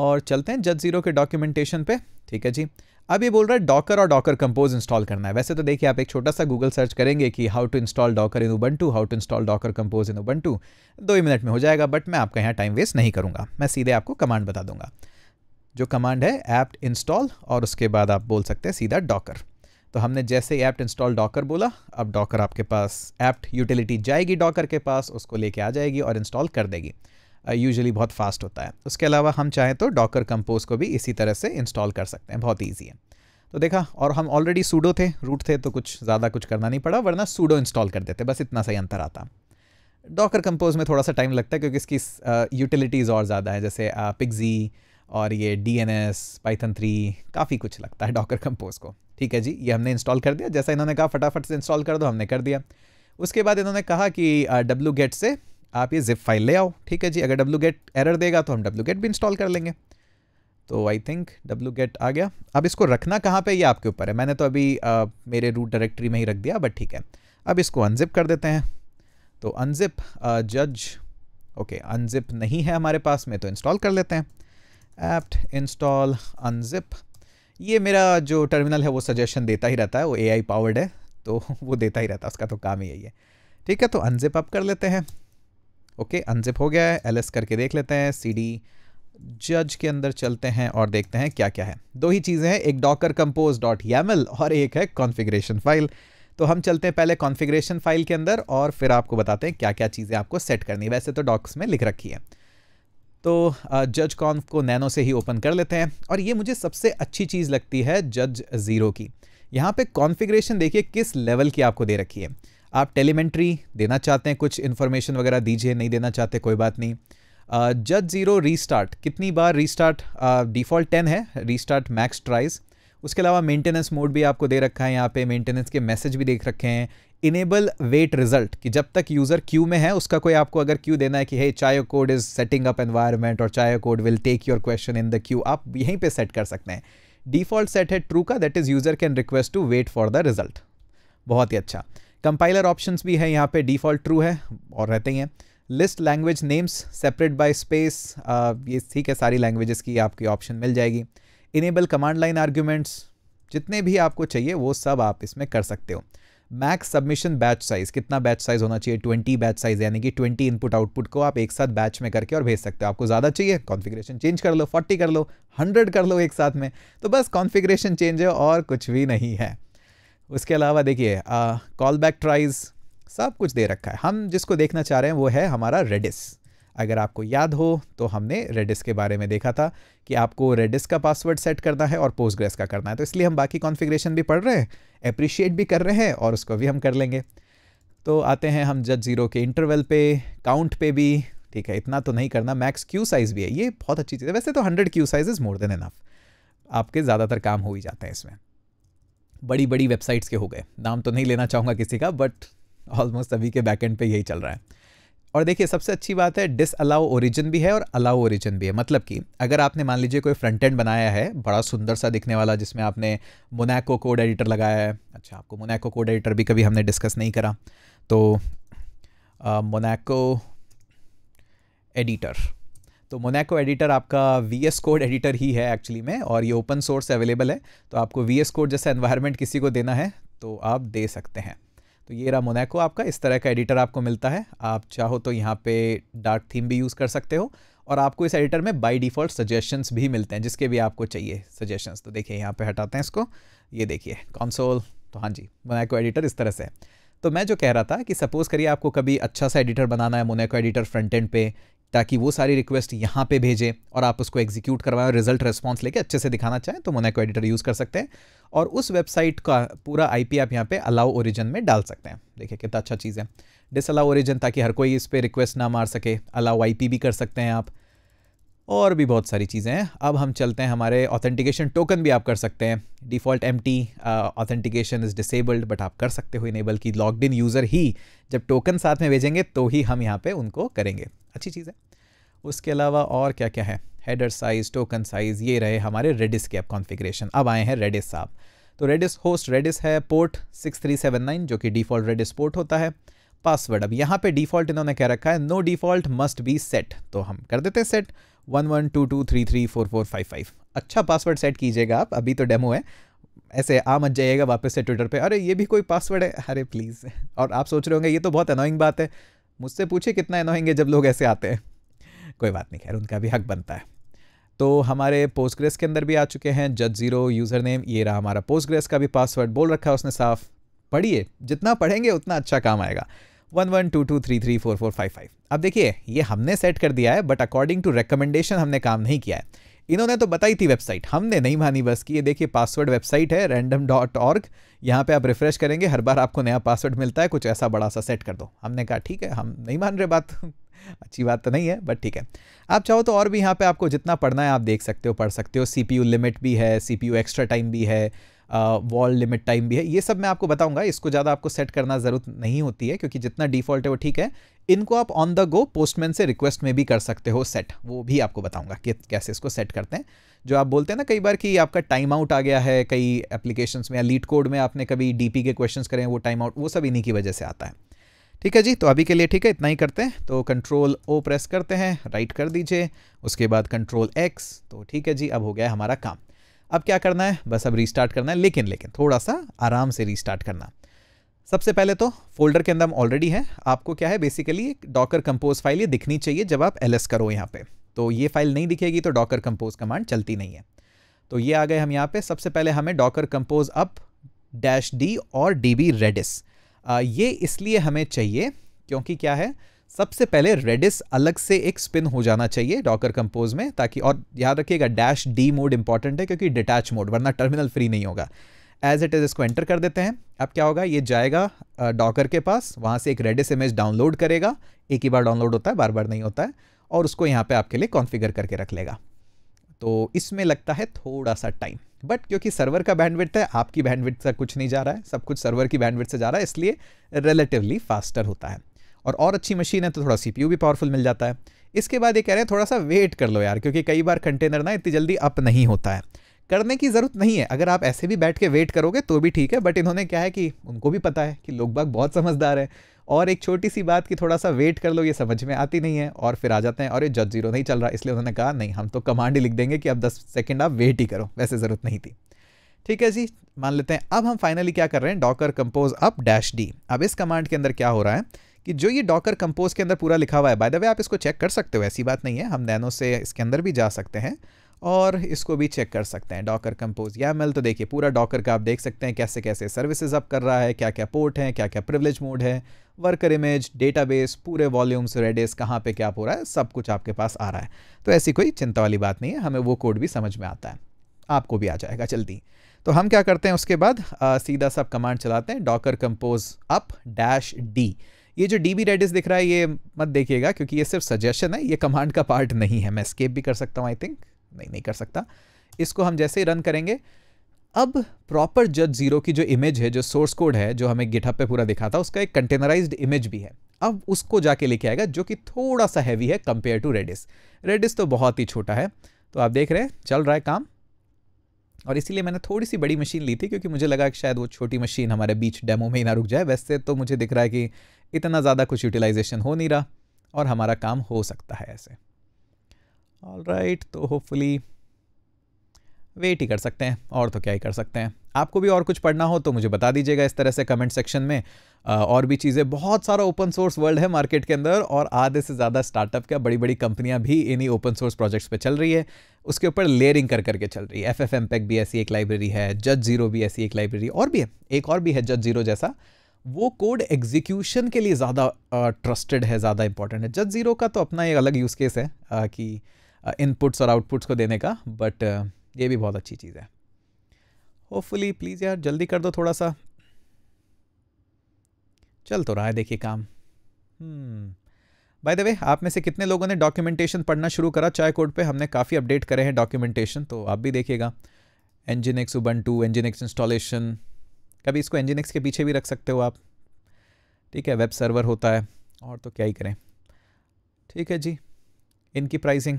और चलते हैं जज ज़ीरो के डॉक्यूमेंटेशन पे ठीक है जी अब ये बोल रहा है डॉकर और डॉकर कंपोज इंस्टॉल करना है वैसे तो देखिए आप एक छोटा सा गूगल सर्च करेंगे कि how to install Docker in Ubuntu how to install Docker compose in Ubuntu दो ही मिनट में हो जाएगा बट मैं आपका यहाँ टाइम वेस्ट नहीं करूँगा मैं सीधे आपको कमांड बता दूंगा जो कमांड है ऐप्ट इंस्टॉल और उसके बाद आप बोल सकते हैं सीधा डॉकर तो हमने जैसे ऐप्ट इंस्टॉल डॉकर बोला अब डॉकर आपके पास ऐप्ट यूटिलिटी जाएगी डॉकर के पास उसको लेके आ जाएगी और इंस्टॉल कर देगी यूजुअली बहुत फास्ट होता है उसके अलावा हम चाहें तो डॉकर कंपोज को भी इसी तरह से इंस्टॉल कर सकते हैं बहुत ईजी है तो देखा और हम ऑलरेडी सूडो थे रूट थे तो कुछ ज़्यादा कुछ करना नहीं पड़ा वरना सूडो इंस्टॉल कर देते बस इतना सही अंतर आता डॉकर कंपोज में थोड़ा सा टाइम लगता है क्योंकि इसकी यूटिलिटीज़ और ज़्यादा है जैसे पिग्जी और ये D N S Python three काफ़ी कुछ लगता है डॉकर कंपोज को ठीक है जी ये हमने इंस्टॉल कर दिया जैसा इन्होंने कहा फटाफट से इंस्टॉल कर दो हमने कर दिया उसके बाद इन्होंने कहा कि डब्ल्यू गेट से आप ये जिप फाइल ले आओ ठीक है जी अगर डब्ल्यू गेट एरर देगा तो हम डब्लू गेट भी इंस्टॉल कर लेंगे तो आई थिंक डब्लू गेट आ गया अब इसको रखना कहाँ पे ये आपके ऊपर है मैंने तो अभी आ, मेरे रूट डायरेक्टरी में ही रख दिया बट ठीक है अब इसको अनजिप कर देते हैं तो अनजिप जज ओके अनजिप नहीं है हमारे पास में तो इंस्टॉल कर लेते हैं एप्ट इंस्टॉल अनजिप ये मेरा जो टर्मिनल है वो सजेशन देता ही रहता है वो ए पावर्ड है तो [LAUGHS] वो देता ही रहता है उसका तो काम ही यही है ठीक है तो अनजिप अप कर लेते हैं ओके अनजिप हो गया है एल करके देख लेते हैं सी डी जज के अंदर चलते हैं और देखते हैं क्या क्या है दो ही चीज़ें हैं एक डॉकर कंपोज डॉट यामल और एक है कॉन्फ़िगरेशन फाइल तो हम चलते हैं पहले कॉन्फ़िगरेशन फाइल के अंदर और फिर आपको बताते हैं क्या क्या चीज़ें आपको सेट करनी वैसे तो डॉक्स में लिख रखी है तो जज कॉन्फ को नैनो से ही ओपन कर लेते हैं और ये मुझे सबसे अच्छी चीज़ लगती है जज ज़ीरो की यहाँ पर कॉन्फिग्रेशन देखिए किस लेवल की आपको दे रखी है आप टेलीमेंट्री देना चाहते हैं कुछ इन्फॉर्मेशन वगैरह दीजिए नहीं देना चाहते कोई बात नहीं जज ज़ीरो रीस्टार्ट कितनी बार रीस्टार्ट डिफ़ॉल्ट टेन है रीस्टार्ट मैक्स ट्राइज़ उसके अलावा मेंटेनेंस मोड भी आपको दे रखा है यहाँ पे मेंटेनेंस के मैसेज भी देख रखे हैं इनेबल वेट रिजल्ट कि जब तक यूज़र क्यू में है उसका कोई आपको अगर क्यू देना है कि हे चायो code is setting up environment और चायो code will take your question in the queue आप यहीं पे सेट कर सकते हैं डिफ़ॉल्ट सेट है ट्रू का that is user can request to wait for the result बहुत ही अच्छा कंपाइलर ऑप्शंस भी है यहाँ पे डिफ़ॉल्ट ट्रू है और रहते ही हैं list language names separate by space ये ठीक है सारी लैंग्वेजेस की आपकी ऑप्शन मिल जाएगी इनेबल कमांड लाइन आर्ग्यूमेंट्स जितने भी आपको चाहिए वो सब आप इसमें कर सकते हो मैक्स सबमिशन बैच साइज कितना बैच साइज होना चाहिए ट्वेंटी बैच साइज यानी कि ट्वेंटी इनपुट आउटपुट को आप एक साथ बैच में करके और भेज सकते हो आपको ज़्यादा चाहिए कॉन्फ़िगरेशन चेंज कर लो फोर्टी कर लो हंड्रेड कर लो एक साथ में तो बस कॉन्फ़िगरेशन चेंज है और कुछ भी नहीं है उसके अलावा देखिए कॉल बैक ट्राइज सब कुछ दे रखा है हम जिसको देखना चाह रहे हैं वो है हमारा रेडिस अगर आपको याद हो तो हमने रेडिस के बारे में देखा था कि आपको रेडिस का पासवर्ड सेट करना है और पोस्टग्रेस का करना है तो इसलिए हम बाकी कॉन्फ़िगरेशन भी पढ़ रहे हैं अप्रिशिएट भी कर रहे हैं और उसको भी हम कर लेंगे तो आते हैं हम जज ज़ीरो के इंटरवल पे काउंट पे भी ठीक है इतना तो नहीं करना मैक्स क्यू साइज़ भी है ये बहुत अच्छी चीज़ है वैसे तो hundred queue size is more than enough आपके ज़्यादातर काम हो ही जाते हैं इसमें बड़ी बड़ी वेबसाइट्स के हो गए नाम तो नहीं लेना चाहूँगा किसी का बट ऑलमोस्ट सभी के बैकेंड पे यही चल रहा है और देखिए सबसे अच्छी बात है डिस अलाउ ओरिजिन भी है और अलाउ ओरिजिन भी है मतलब कि अगर आपने मान लीजिए कोई फ्रंट एंड बनाया है बड़ा सुंदर सा दिखने वाला जिसमें आपने मोनैको कोड एडिटर लगाया है अच्छा आपको मोनैको कोड एडिटर भी कभी हमने डिस्कस नहीं करा तो मोनैको एडिटर तो मोनेको एडिटर आपका वी एस कोड एडिटर ही है एक्चुअली में और ये ओपन सोर्स अवेलेबल है तो आपको वी एस कोड जैसा एनवायरमेंट किसी को देना है तो आप दे सकते हैं तो ये रहा मोनेको आपका इस तरह का एडिटर आपको मिलता है आप चाहो तो यहाँ पे डार्क थीम भी यूज़ कर सकते हो और आपको इस एडिटर में बाय डिफ़ॉल्ट सजेशंस भी मिलते हैं जिसके भी आपको चाहिए सजेशंस तो देखिए यहाँ पे हटाते हैं इसको ये देखिए कॉन्सोल तो हाँ जी मोनेको एडिटर इस तरह से तो मैं जो कह रहा था कि सपोज़ करिए आपको कभी अच्छा सा एडिटर बनाना है मोनेको एडिटर फ्रंट एंड पे ताकि वो सारी रिक्वेस्ट यहाँ पे भेजें और आप उसको एग्जीक्यूट करवाएं और रिजल्ट रिस्पॉन्स लेके अच्छे से दिखाना चाहें तो मोनाको एडिटर यूज़ कर सकते हैं और उस वेबसाइट का पूरा आई आप यहाँ पे अलाउ ओरिजन में डाल सकते हैं देखिए कितना अच्छा चीज़ है डिस अलाउ ओरिजन ताकि हर कोई इस पर रिक्वेस्ट ना मार सके अलाउ आई भी कर सकते हैं आप और भी बहुत सारी चीज़ें हैं अब हम चलते हैं हमारे ऑथेंटिकेशन टोकन भी आप कर सकते हैं default M T authentication is disabled but आप कर सकते हो इनेबल बल्कि लॉग्ड इन यूज़र ही जब टोकन साथ में भेजेंगे तो ही हम यहाँ पे उनको करेंगे अच्छी चीज़ है उसके अलावा और क्या क्या है हेडर साइज़ टोकन साइज़ ये रहे हमारे रेडिस के अब कॉन्फ़िगरेशन अब आए हैं रेडिस साहब तो रेडिस होस्ट रेडिस है पोर्ट सिक्स जो कि डिफ़ॉल्ट रेडिस पोर्ट होता है पासवर्ड अब यहाँ पर डिफ़ॉल्ट इन्होंने कह रखा है no default must be set तो हम कर देते हैं set one one two two three three four four five five अच्छा पासवर्ड सेट कीजिएगा आप अभी तो डेमो है ऐसे आ मत जाइएगा वापस से ट्विटर पे अरे ये भी कोई पासवर्ड है अरे प्लीज़ और आप सोच रहे होंगे ये तो बहुत अनोइंग बात है मुझसे पूछे कितना अनोइंग है जब लोग ऐसे आते हैं कोई बात नहीं खैर उनका भी हक बनता है तो हमारे पोस्टग्रेस के अंदर भी आ चुके हैं जज ज़ीरो यूज़र नेम ये रहा हमारा पोस्टग्रेस का भी पासवर्ड बोल रखा है उसने साफ पढ़िए जितना पढ़ेंगे उतना अच्छा काम आएगा one one two two three three four four five five अब देखिए ये हमने सेट कर दिया है बट अकॉर्डिंग टू रिकमेंडेशन हमने काम नहीं किया है इन्होंने तो बताई थी वेबसाइट हमने नहीं मानी बस कि ये देखिए पासवर्ड वेबसाइट है रैंडम डॉट ऑर्ग यहाँ पर आप रिफ्रेश करेंगे हर बार आपको नया पासवर्ड मिलता है कुछ ऐसा बड़ा सा सेट कर दो हमने कहा ठीक है हम नहीं मान रहे बात [LAUGHS] अच्छी बात तो नहीं है बट ठीक है आप चाहो तो और भी यहाँ पे आपको जितना पढ़ना है आप देख सकते हो पढ़ सकते हो सी लिमिट भी है सी एक्स्ट्रा टाइम भी है वॉल लिमिट टाइम भी है ये सब मैं आपको बताऊंगा इसको ज़्यादा आपको सेट करना ज़रूरत नहीं होती है क्योंकि जितना डिफॉल्ट है वो ठीक है इनको आप ऑन द गो पोस्टमैन से रिक्वेस्ट में भी कर सकते हो सेट वो भी आपको बताऊंगा कि कैसे इसको सेट करते हैं जो आप बोलते हैं ना कई बार कि आपका टाइम आउट आ गया है कई एप्लीकेशन में या लीड कोड में आपने कभी डी के क्वेश्चन करें वो टाइम आउट वो सब इन्हीं की वजह से आता है ठीक है जी तो अभी के लिए ठीक है इतना ही करते हैं तो कंट्रोल ओ प्रेस करते हैं राइट कर दीजिए उसके बाद कंट्रोल एक्स तो ठीक है जी अब हो गया हमारा काम अब क्या करना है बस अब रीस्टार्ट करना है लेकिन लेकिन थोड़ा सा आराम से रीस्टार्ट करना सबसे पहले तो फोल्डर के अंदर हम ऑलरेडी है आपको क्या है बेसिकली एक डॉकर कंपोज फाइल ये दिखनी चाहिए जब आप एल करो यहाँ पे तो ये फाइल नहीं दिखेगी तो डॉकर कंपोज कमांड चलती नहीं है तो ये आ गए हम यहाँ पे सबसे पहले हमें Docker compose up dash D और डी बी रेडिस ये इसलिए हमें चाहिए क्योंकि क्या है सबसे पहले रेडिस अलग से एक स्पिन हो जाना चाहिए डॉकर कंपोज में ताकि और याद रखिएगा डैश डी मोड इंपॉर्टेंट है क्योंकि डिटैच मोड वरना टर्मिनल फ्री नहीं होगा एज इट इज़ इसको एंटर कर देते हैं अब क्या होगा ये जाएगा डॉकर के पास वहाँ से एक रेडिस इमेज डाउनलोड करेगा एक ही बार डाउनलोड होता है बार बार नहीं होता है और उसको यहाँ पर आपके लिए कॉन्फ़िगर करके रख लेगा तो इसमें लगता है थोड़ा सा टाइम बट क्योंकि सर्वर का बैंडविड्थ है आपकी बैंडविड्थ से कुछ नहीं जा रहा है सब कुछ सर्वर की बैंडविड्थ से जा रहा है इसलिए रिलेटिवली फास्टर होता है और और अच्छी मशीन है तो थोड़ा सी भी पावरफुल मिल जाता है इसके बाद ये कह रहे हैं थोड़ा सा वेट कर लो यार क्योंकि कई बार कंटेनर ना इतनी जल्दी अप नहीं होता है करने की ज़रूरत नहीं है अगर आप ऐसे भी बैठ के वेट करोगे तो भी ठीक है बट इन्होंने क्या है कि उनको भी पता है कि लोग बाग बहुत समझदार है और एक छोटी सी बात कि थोड़ा सा वेट कर लो ये समझ में आती नहीं है और फिर आ जाते हैं और ये जज जीरो नहीं चल रहा इसलिए उन्होंने कहा नहीं हम तो कमांड ही लिख देंगे कि अब दस सेकेंड आप वेट ही करो वैसे ज़रूरत नहीं थी ठीक है जी मान लेते हैं अब हम फाइनली क्या कर रहे हैं Docker compose up dash D अब इस कमांड के अंदर क्या हो रहा है कि जो ये डॉकर कंपोज के अंदर पूरा लिखा हुआ है बाय द वे आप इसको चेक कर सकते हो ऐसी बात नहीं है हम नैनो से इसके अंदर भी जा सकते हैं और इसको भी चेक कर सकते हैं डॉकर कंपोज या मेल तो देखिए पूरा डॉकर का आप देख सकते हैं कैसे कैसे सर्विसेज अप कर रहा है क्या क्या पोर्ट हैं क्या क्या प्रिवलेज मोड है वर्कर इमेज डेटाबेस पूरे वॉल्यूम्स रेडेस कहाँ पे क्या हो रहा है सब कुछ आपके पास आ रहा है तो ऐसी कोई चिंता वाली बात नहीं है हमें वो कोड भी समझ में आता है आपको भी आ जाएगा जल्दी तो हम क्या करते हैं उसके बाद आ, सीधा सब कमांड चलाते हैं Docker compose up dash d ये जो डी बी रेडिस दिख रहा है ये मत देखिएगा क्योंकि ये सिर्फ सजेशन है ये कमांड का पार्ट नहीं है मैं स्केप भी कर सकता हूँ आई थिंक नहीं नहीं कर सकता इसको हम जैसे ही रन करेंगे अब प्रॉपर जज जीरो की जो इमेज है जो सोर्स कोड है जो हमें गिटअप पे पूरा दिखा था उसका एक कंटेनराइज्ड इमेज भी है अब उसको जाके लेके आएगा जो कि थोड़ा सा हैवी है कंपेयर टू रेडिस रेडिस तो बहुत ही छोटा है तो आप देख रहे हैं चल रहा है काम और इसीलिए मैंने थोड़ी सी बड़ी मशीन ली थी क्योंकि मुझे लगा कि शायद वो छोटी मशीन हमारे बीच डेमो में ही ना रुक जाए वैसे तो मुझे दिख रहा है कि इतना ज़्यादा कुछ यूटिलाइजेशन हो नहीं रहा और हमारा काम हो सकता है ऐसे ऑल राइट right, तो होपफुली वेट ही कर सकते हैं और तो क्या ही कर सकते हैं आपको भी और कुछ पढ़ना हो तो मुझे बता दीजिएगा इस तरह से कमेंट सेक्शन में और भी चीज़ें बहुत सारा ओपन सोर्स वर्ल्ड है मार्केट के अंदर और आधे से ज़्यादा स्टार्टअप क्या बड़ी बड़ी कंपनियां भी इन्हीं ओपन सोर्स प्रोजेक्ट्स पे चल रही है उसके ऊपर लेयरिंग कर करके चल रही है एफ एफ e भी ऐसी एक लाइब्रेरी है जज जीरो भी ऐसी एक लाइब्रेरी और भी है एक और भी है जज जीरो जैसा वो कोड एग्जीक्यूशन के लिए ज़्यादा ट्रस्टेड है ज़्यादा इंपॉर्टेंट है जज जीरो का तो अपना एक अलग यूज़ केस है कि इनपुट्स और आउटपुट्स को देने का बट ये भी बहुत अच्छी चीज़ है होपफुली प्लीज़ यार जल्दी कर दो थोड़ा सा चल तो रहा है देखिए काम बाय द वे आप में से कितने लोगों ने डॉक्यूमेंटेशन पढ़ना शुरू करा चाय कोड पे हमने काफ़ी अपडेट करे हैं डॉक्यूमेंटेशन तो आप भी देखिएगा nginx Ubuntu nginx installation कभी इसको इंजिन एक्स के पीछे भी रख सकते हो आप ठीक है वेब सर्वर होता है और तो क्या ही करें ठीक है जी इनकी प्राइसिंग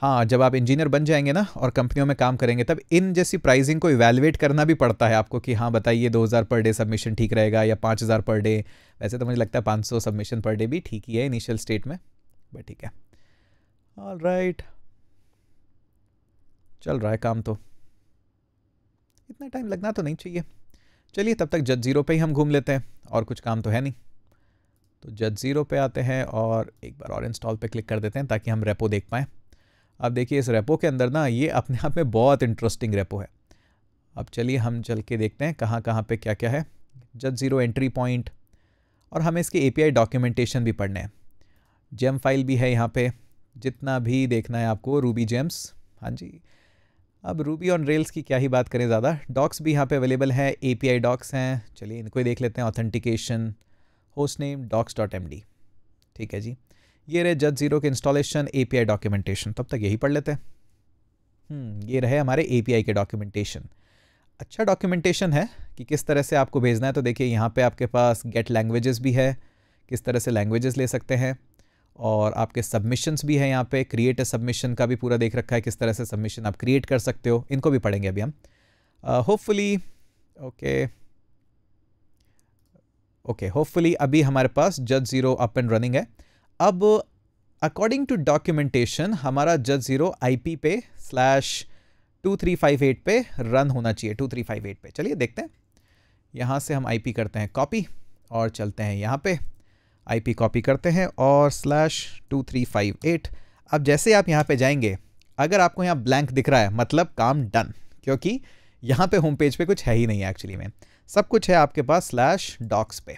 हाँ जब आप इंजीनियर बन जाएंगे ना और कंपनियों में काम करेंगे तब इन जैसी प्राइसिंग को इवेलुएट करना भी पड़ता है आपको कि हाँ बताइए 2000 पर डे सबमिशन ठीक रहेगा या 5000 पर डे वैसे तो मुझे लगता है 500 सबमिशन पर डे भी ठीक ही है इनिशियल स्टेट में बट ठीक है ऑल राइट चल रहा है काम तो इतना टाइम लगना तो नहीं चाहिए चलिए तब तक जज ज़ीरो पे ही हम घूम लेते हैं और कुछ काम तो है नहीं तो जज ज़ीरो पे आते हैं और एक बार और इंस्टॉल पे क्लिक कर देते हैं ताकि हम रेपो देख पाएँ अब देखिए इस रेपो के अंदर ना ये अपने आप में बहुत इंटरेस्टिंग रेपो है अब चलिए हम चल के देखते हैं कहाँ कहाँ पे क्या क्या है जट ज़ीरो एंट्री पॉइंट और हमें इसके ए डॉक्यूमेंटेशन भी पढ़ने हैं जेम फाइल भी है यहाँ पे जितना भी देखना है आपको रूबी जेम्स हाँ जी अब रूबी ऑन रेल्स की क्या ही बात करें ज़्यादा डॉक्स भी यहाँ पे अवेलेबल है ए डॉक्स हैं चलिए इनको ही देख लेते हैं authentication host name docs dot m ठीक है जी ये रहे जज जीरो के इंस्टॉलेशन एपीआई डॉक्यूमेंटेशन तब तक यही पढ़ लेते हैं हम्म, ये रहे हमारे एपीआई के डॉक्यूमेंटेशन अच्छा डॉक्यूमेंटेशन है कि किस तरह से आपको भेजना है तो देखिए यहाँ पे आपके पास गेट लैंग्वेजेस भी है किस तरह से लैंग्वेजेस ले सकते हैं और आपके सबमिशंस भी हैं यहाँ पे क्रिएट ए सबमिशन का भी पूरा देख रखा है किस तरह से सबमिशन आप क्रिएट कर सकते हो इनको भी पढ़ेंगे अभी हम होपफुली ओके ओके होपफुली अभी हमारे पास जज ज़ीरो अप एंड रनिंग है अब अकॉर्डिंग टू डॉक्यूमेंटेशन हमारा जज ज़ीरो आई पे slash two three five eight पे रन होना चाहिए टू थ्री फाइव एट पे चलिए देखते हैं यहाँ से हम आई पी करते हैं कॉपी और चलते हैं यहाँ पे आई पी कॉपी करते हैं और slash two three five eight अब जैसे आप यहाँ पे जाएंगे अगर आपको यहाँ ब्लैंक दिख रहा है मतलब काम डन क्योंकि यहाँ पे होम पेज पे कुछ है ही नहीं है एक्चुअली में सब कुछ है आपके पास स्लैश डॉक्स पे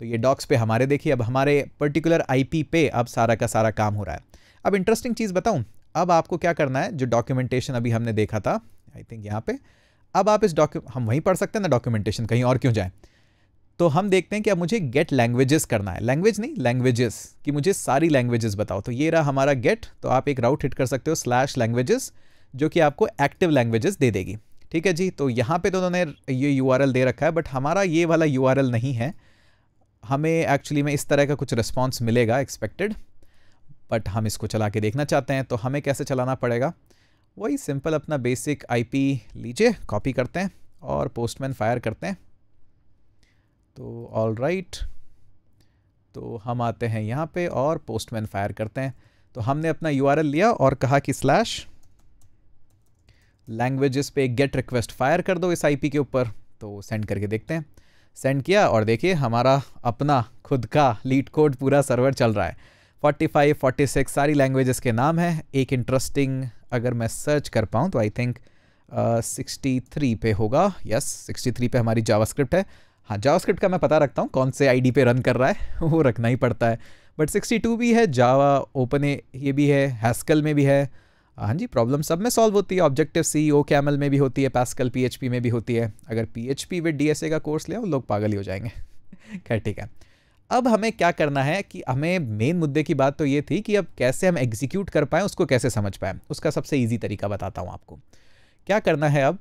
तो ये डॉक्स पे हमारे देखिए अब हमारे पर्टिकुलर आईपी पे अब सारा का सारा काम हो रहा है अब इंटरेस्टिंग चीज़ बताऊँ अब आपको क्या करना है जो डॉक्यूमेंटेशन अभी हमने देखा था आई थिंक यहाँ पे अब आप इस डॉक्यू हम वहीं पढ़ सकते हैं ना डॉक्यूमेंटेशन कहीं और क्यों जाएँ तो हम देखते हैं कि अब मुझे गेट लैंग्वेजेस करना है लैंग्वेज नहीं लैंग्वेजेस कि मुझे सारी लैंग्वेजेस बताओ तो ये रहा हमारा गेट तो आप एक राउट हिट कर सकते हो स्लैश लैंग्वेजेस जो कि आपको एक्टिव लैंग्वेजेस दे देगी ठीक है जी तो यहाँ पे तो उन्होंने ये यू दे रखा है बट हमारा ये वाला यू नहीं है हमें एक्चुअली में इस तरह का कुछ रिस्पॉन्स मिलेगा एक्सपेक्टेड बट हम इसको चला के देखना चाहते हैं तो हमें कैसे चलाना पड़ेगा वही सिंपल अपना बेसिक आईपी लीजिए कॉपी करते हैं और पोस्टमैन फायर करते हैं तो ऑल राइट right. तो हम आते हैं यहाँ पे और पोस्टमैन फायर करते हैं तो हमने अपना यू लिया और कहा कि स्लैश लैंग्वेजेस पे गेट रिक्वेस्ट फायर कर दो इस आईपी के ऊपर तो सेंड करके देखते हैं सेंड किया और देखिए हमारा अपना खुद का लीड कोड पूरा सर्वर चल रहा है 45, 46 सारी लैंग्वेजेस के नाम हैं एक इंटरेस्टिंग अगर मैं सर्च कर पाऊँ तो आई थिंक सिक्सटी थ्री पे होगा यस सिक्सटी थ्री पे हमारी जावास्क्रिप्ट है हाँ जावास्क्रिप्ट का मैं पता रखता हूँ कौन से आईडी पे रन कर रहा है [LAUGHS] वो रखना ही पड़ता है बट सिक्सटी टू भी है जावा ओपन ये भी है हैस्कल में भी है हाँ जी प्रॉब्लम सब में सॉल्व होती है ऑब्जेक्टिव सी ओ के में भी होती है पैसकल पी में भी होती है अगर P H P with A का कोर्स ले लोग पागल ही हो जाएंगे [LAUGHS] खैर ठीक है अब हमें क्या करना है कि हमें मेन मुद्दे की बात तो ये थी कि अब कैसे हम एग्जीक्यूट कर पाएँ उसको कैसे समझ पाएँ उसका सबसे ईजी तरीका बताता हूँ आपको क्या करना है अब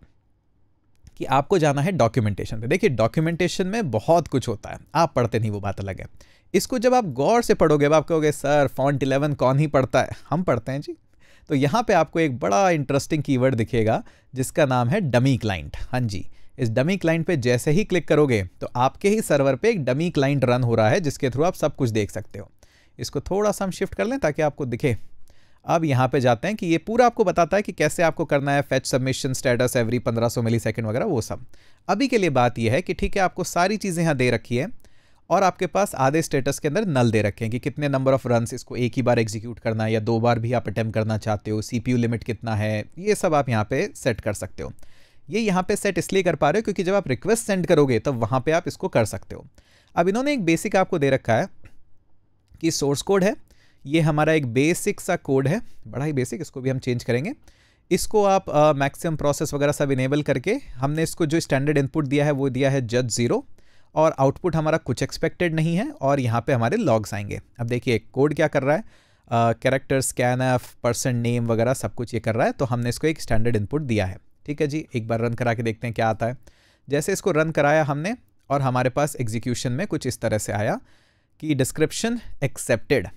कि आपको जाना है डॉक्यूमेंटेशन पे देखिए डॉक्यूमेंटेशन में बहुत कुछ होता है आप पढ़ते नहीं वो बात अलग है इसको जब आप गौर से पढ़ोगे आप कहोगे सर फॉन्ट इलेवन कौन ही पढ़ता है हम पढ़ते हैं जी तो यहाँ पे आपको एक बड़ा इंटरेस्टिंग कीवर्ड दिखेगा जिसका नाम है डमी क्लाइंट हाँ जी इस डमी क्लाइंट पे जैसे ही क्लिक करोगे तो आपके ही सर्वर पे एक डमी क्लाइंट रन हो रहा है जिसके थ्रू आप सब कुछ देख सकते हो इसको थोड़ा सा हम शिफ्ट कर लें ताकि आपको दिखे अब यहाँ पे जाते हैं कि ये पूरा आपको बताता है कि कैसे आपको करना है fetch submission status every 1500 millisecond वगैरह वो सब अभी के लिए बात ये है कि ठीक है आपको सारी चीज़ें यहाँ दे रखी है और आपके पास आधे स्टेटस के अंदर नल दे रखे हैं कि कितने नंबर ऑफ रन इसको एक ही बार एग्जीक्यूट करना है या दो बार भी आप अटैम्प्ट करना चाहते हो सी लिमिट कितना है ये सब आप यहाँ पर सेट कर सकते हो ये यहाँ पे सेट इसलिए कर पा रहे हो क्योंकि जब आप रिक्वेस्ट सेंड करोगे तब तो वहाँ पे आप इसको कर सकते हो अब इन्होंने एक बेसिक आपको दे रखा है कि सोर्स कोड है ये हमारा एक बेसिक सा कोड है बड़ा ही बेसिक इसको भी हम चेंज करेंगे इसको आप मैक्सिमम प्रोसेस वगैरह सब इनेबल करके हमने इसको जो स्टैंडर्ड इनपुट दिया है वो दिया है जज ज़ीरो और आउटपुट हमारा कुछ एक्सपेक्टेड नहीं है और यहाँ पे हमारे लॉग्स आएंगे अब देखिए कोड क्या कर रहा है character scanf person name वगैरह सब कुछ ये कर रहा है तो हमने इसको एक स्टैंडर्ड इनपुट दिया है ठीक है जी एक बार रन करा के देखते हैं क्या आता है जैसे इसको रन कराया हमने और हमारे पास एग्जीक्यूशन में कुछ इस तरह से आया कि डिस्क्रिप्शन एक्सेप्टेड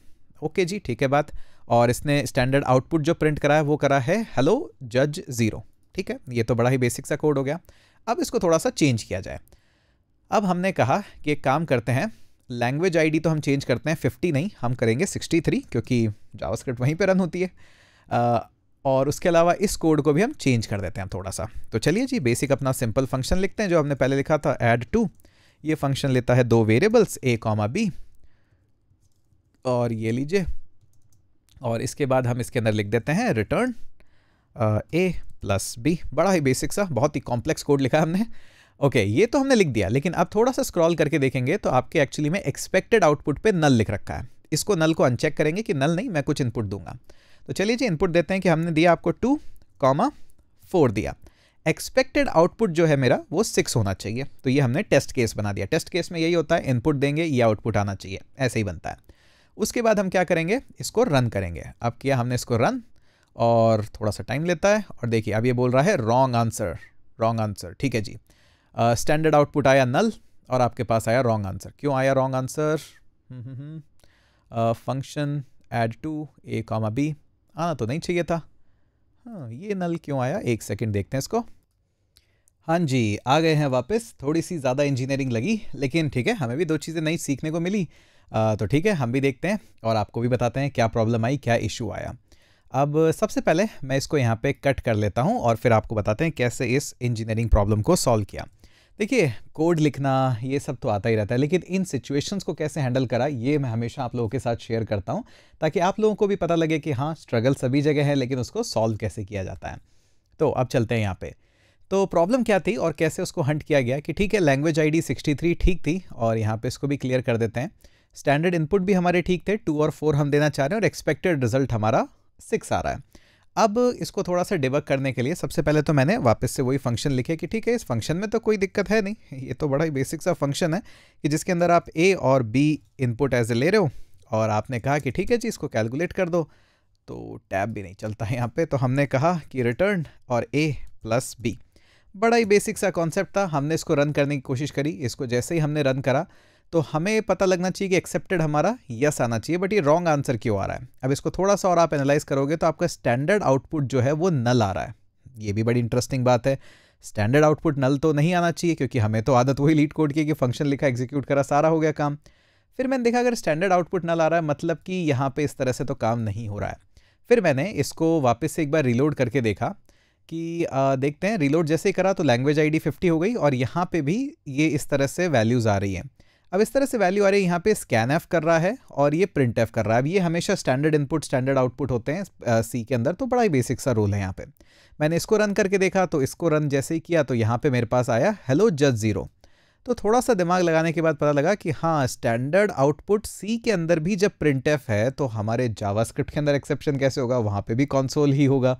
ओके जी ठीक है बात और इसने स्टैंडर्ड आउटपुट जो प्रिंट कराया है वो करा है हेलो जज ज़ीरो ठीक है ये तो बड़ा ही बेसिक सा कोड हो गया अब इसको थोड़ा सा चेंज किया जाए अब हमने कहा कि एक काम करते हैं लैंग्वेज आईडी तो हम चेंज करते हैं 50 नहीं हम करेंगे 63 क्योंकि जावास्क्रिप्ट वहीं पर रन होती है आ, और उसके अलावा इस कोड को भी हम चेंज कर देते हैं थोड़ा सा तो चलिए जी बेसिक अपना सिंपल फंक्शन लिखते हैं जो हमने पहले लिखा था एड टू ये फंक्शन लेता है दो वेरिएबल्स ए कॉमा बी और ये लीजिए और इसके बाद हम इसके अंदर लिख देते हैं रिटर्न ए प्लस बी बड़ा ही बेसिक सा बहुत ही कॉम्प्लेक्स कोड लिखा हमने ओके okay, ये तो हमने लिख दिया लेकिन अब थोड़ा सा स्क्रॉल करके देखेंगे तो आपके एक्चुअली में एक्सपेक्टेड आउटपुट पे नल लिख रखा है इसको नल को अनचेक करेंगे कि नल नहीं मैं कुछ इनपुट दूंगा तो चलिए जी इनपुट देते हैं कि हमने दिया आपको टू कॉमा फोर दिया एक्सपेक्टेड आउटपुट जो है मेरा वो सिक्स होना चाहिए तो ये हमने टेस्ट केस बना दिया टेस्ट केस में यही होता है इनपुट देंगे ये आउटपुट आना चाहिए ऐसे ही बनता है उसके बाद हम क्या करेंगे इसको रन करेंगे अब किया हमने इसको रन और थोड़ा सा टाइम लेता है और देखिए अब ये बोल रहा है रॉन्ग आंसर रॉन्ग आंसर ठीक है जी स्टैंडर्ड uh, आउटपुट आया नल और आपके पास आया रॉन्ग आंसर क्यों आया wrong answer function add two A comma B आना तो नहीं चाहिए था हाँ ये नल क्यों आया एक सेकंड देखते हैं इसको हाँ जी आ गए हैं वापस थोड़ी सी ज़्यादा इंजीनियरिंग लगी लेकिन ठीक है हमें भी दो चीज़ें नई सीखने को मिली आ, uh, तो ठीक है हम भी देखते हैं और आपको भी बताते हैं क्या प्रॉब्लम आई क्या इशू आया अब सबसे पहले मैं इसको यहाँ पे कट कर लेता हूँ और फिर आपको बताते हैं कैसे इस इंजीनियरिंग प्रॉब्लम को सॉल्व किया देखिए कोड लिखना ये सब तो आता ही रहता है लेकिन इन सिचुएशंस को कैसे हैंडल करा ये मैं हमेशा आप लोगों के साथ शेयर करता हूँ ताकि आप लोगों को भी पता लगे कि हाँ स्ट्रगल सभी जगह है लेकिन उसको सॉल्व कैसे किया जाता है तो अब चलते हैं यहाँ पे तो प्रॉब्लम क्या थी और कैसे उसको हंट किया गया कि ठीक है लैंग्वेज आई डी ठीक थी और यहाँ पर इसको भी क्लियर कर देते हैं स्टैंडर्ड इनपुट भी हमारे ठीक थे टू और फोर हम देना चाह रहे हैं और एक्सपेक्टेड रिजल्ट हमारा सिक्स आ रहा है अब इसको थोड़ा सा डिबक करने के लिए सबसे पहले तो मैंने वापस से वही फंक्शन लिखे कि ठीक है इस फंक्शन में तो कोई दिक्कत है नहीं [LAUGHS] ये तो बड़ा ही बेसिक सा फंक्शन है कि जिसके अंदर आप ए और बी इनपुट एज ए ले रहे हो और आपने कहा कि ठीक है जी इसको कैलकुलेट कर दो तो टैब भी नहीं चलता है यहाँ पे तो हमने कहा कि रिटर्न और ए प्लस बी बड़ा ही बेसिक सा कॉन्सेप्ट था हमने इसको रन करने की कोशिश करी इसको जैसे ही हमने रन करा तो हमें पता लगना चाहिए कि एक्सेप्टेड हमारा यस आना चाहिए बट ये रॉन्ग आंसर क्यों आ रहा है अब इसको थोड़ा सा और आप एनालाइज करोगे तो आपका स्टैंडर्ड आउटपुट जो है वो नल आ रहा है ये भी बड़ी इंटरेस्टिंग बात है स्टैंडर्ड आउटपुट नल तो नहीं आना चाहिए क्योंकि हमें तो आदत वही लीड कोड की कि फंक्शन लिखा एग्जीक्यूट करा सारा हो गया काम फिर मैंने देखा अगर स्टैंडर्ड आउटपुट नल आ रहा है मतलब कि यहाँ पर इस तरह से तो काम नहीं हो रहा है फिर मैंने इसको वापस से एक बार रिलोड करके देखा कि आ, देखते हैं रिलोड जैसे करा तो लैंग्वेज आई डी हो गई और यहाँ पर भी ये इस तरह से वैल्यूज़ आ रही हैं अब इस तरह से वैल्यू आ रही है यहाँ पे स्कैन एफ कर रहा है और ये प्रिंट एफ कर रहा है अब ये हमेशा स्टैंडर्ड इनपुट स्टैंडर्ड आउटपुट होते हैं सी के अंदर तो बड़ा ही बेसिक सा रोल है यहाँ पे मैंने इसको रन करके देखा तो इसको रन जैसे ही किया तो यहाँ पे मेरे पास आया हेलो जज ज़ीरो तो थोड़ा सा दिमाग लगाने के बाद पता लगा कि हाँ स्टैंडर्ड आउटपुट सी के अंदर भी जब प्रिंट एफ है तो हमारे जावा के अंदर एक्सेप्शन कैसे होगा वहाँ पर भी कॉन्सोल ही होगा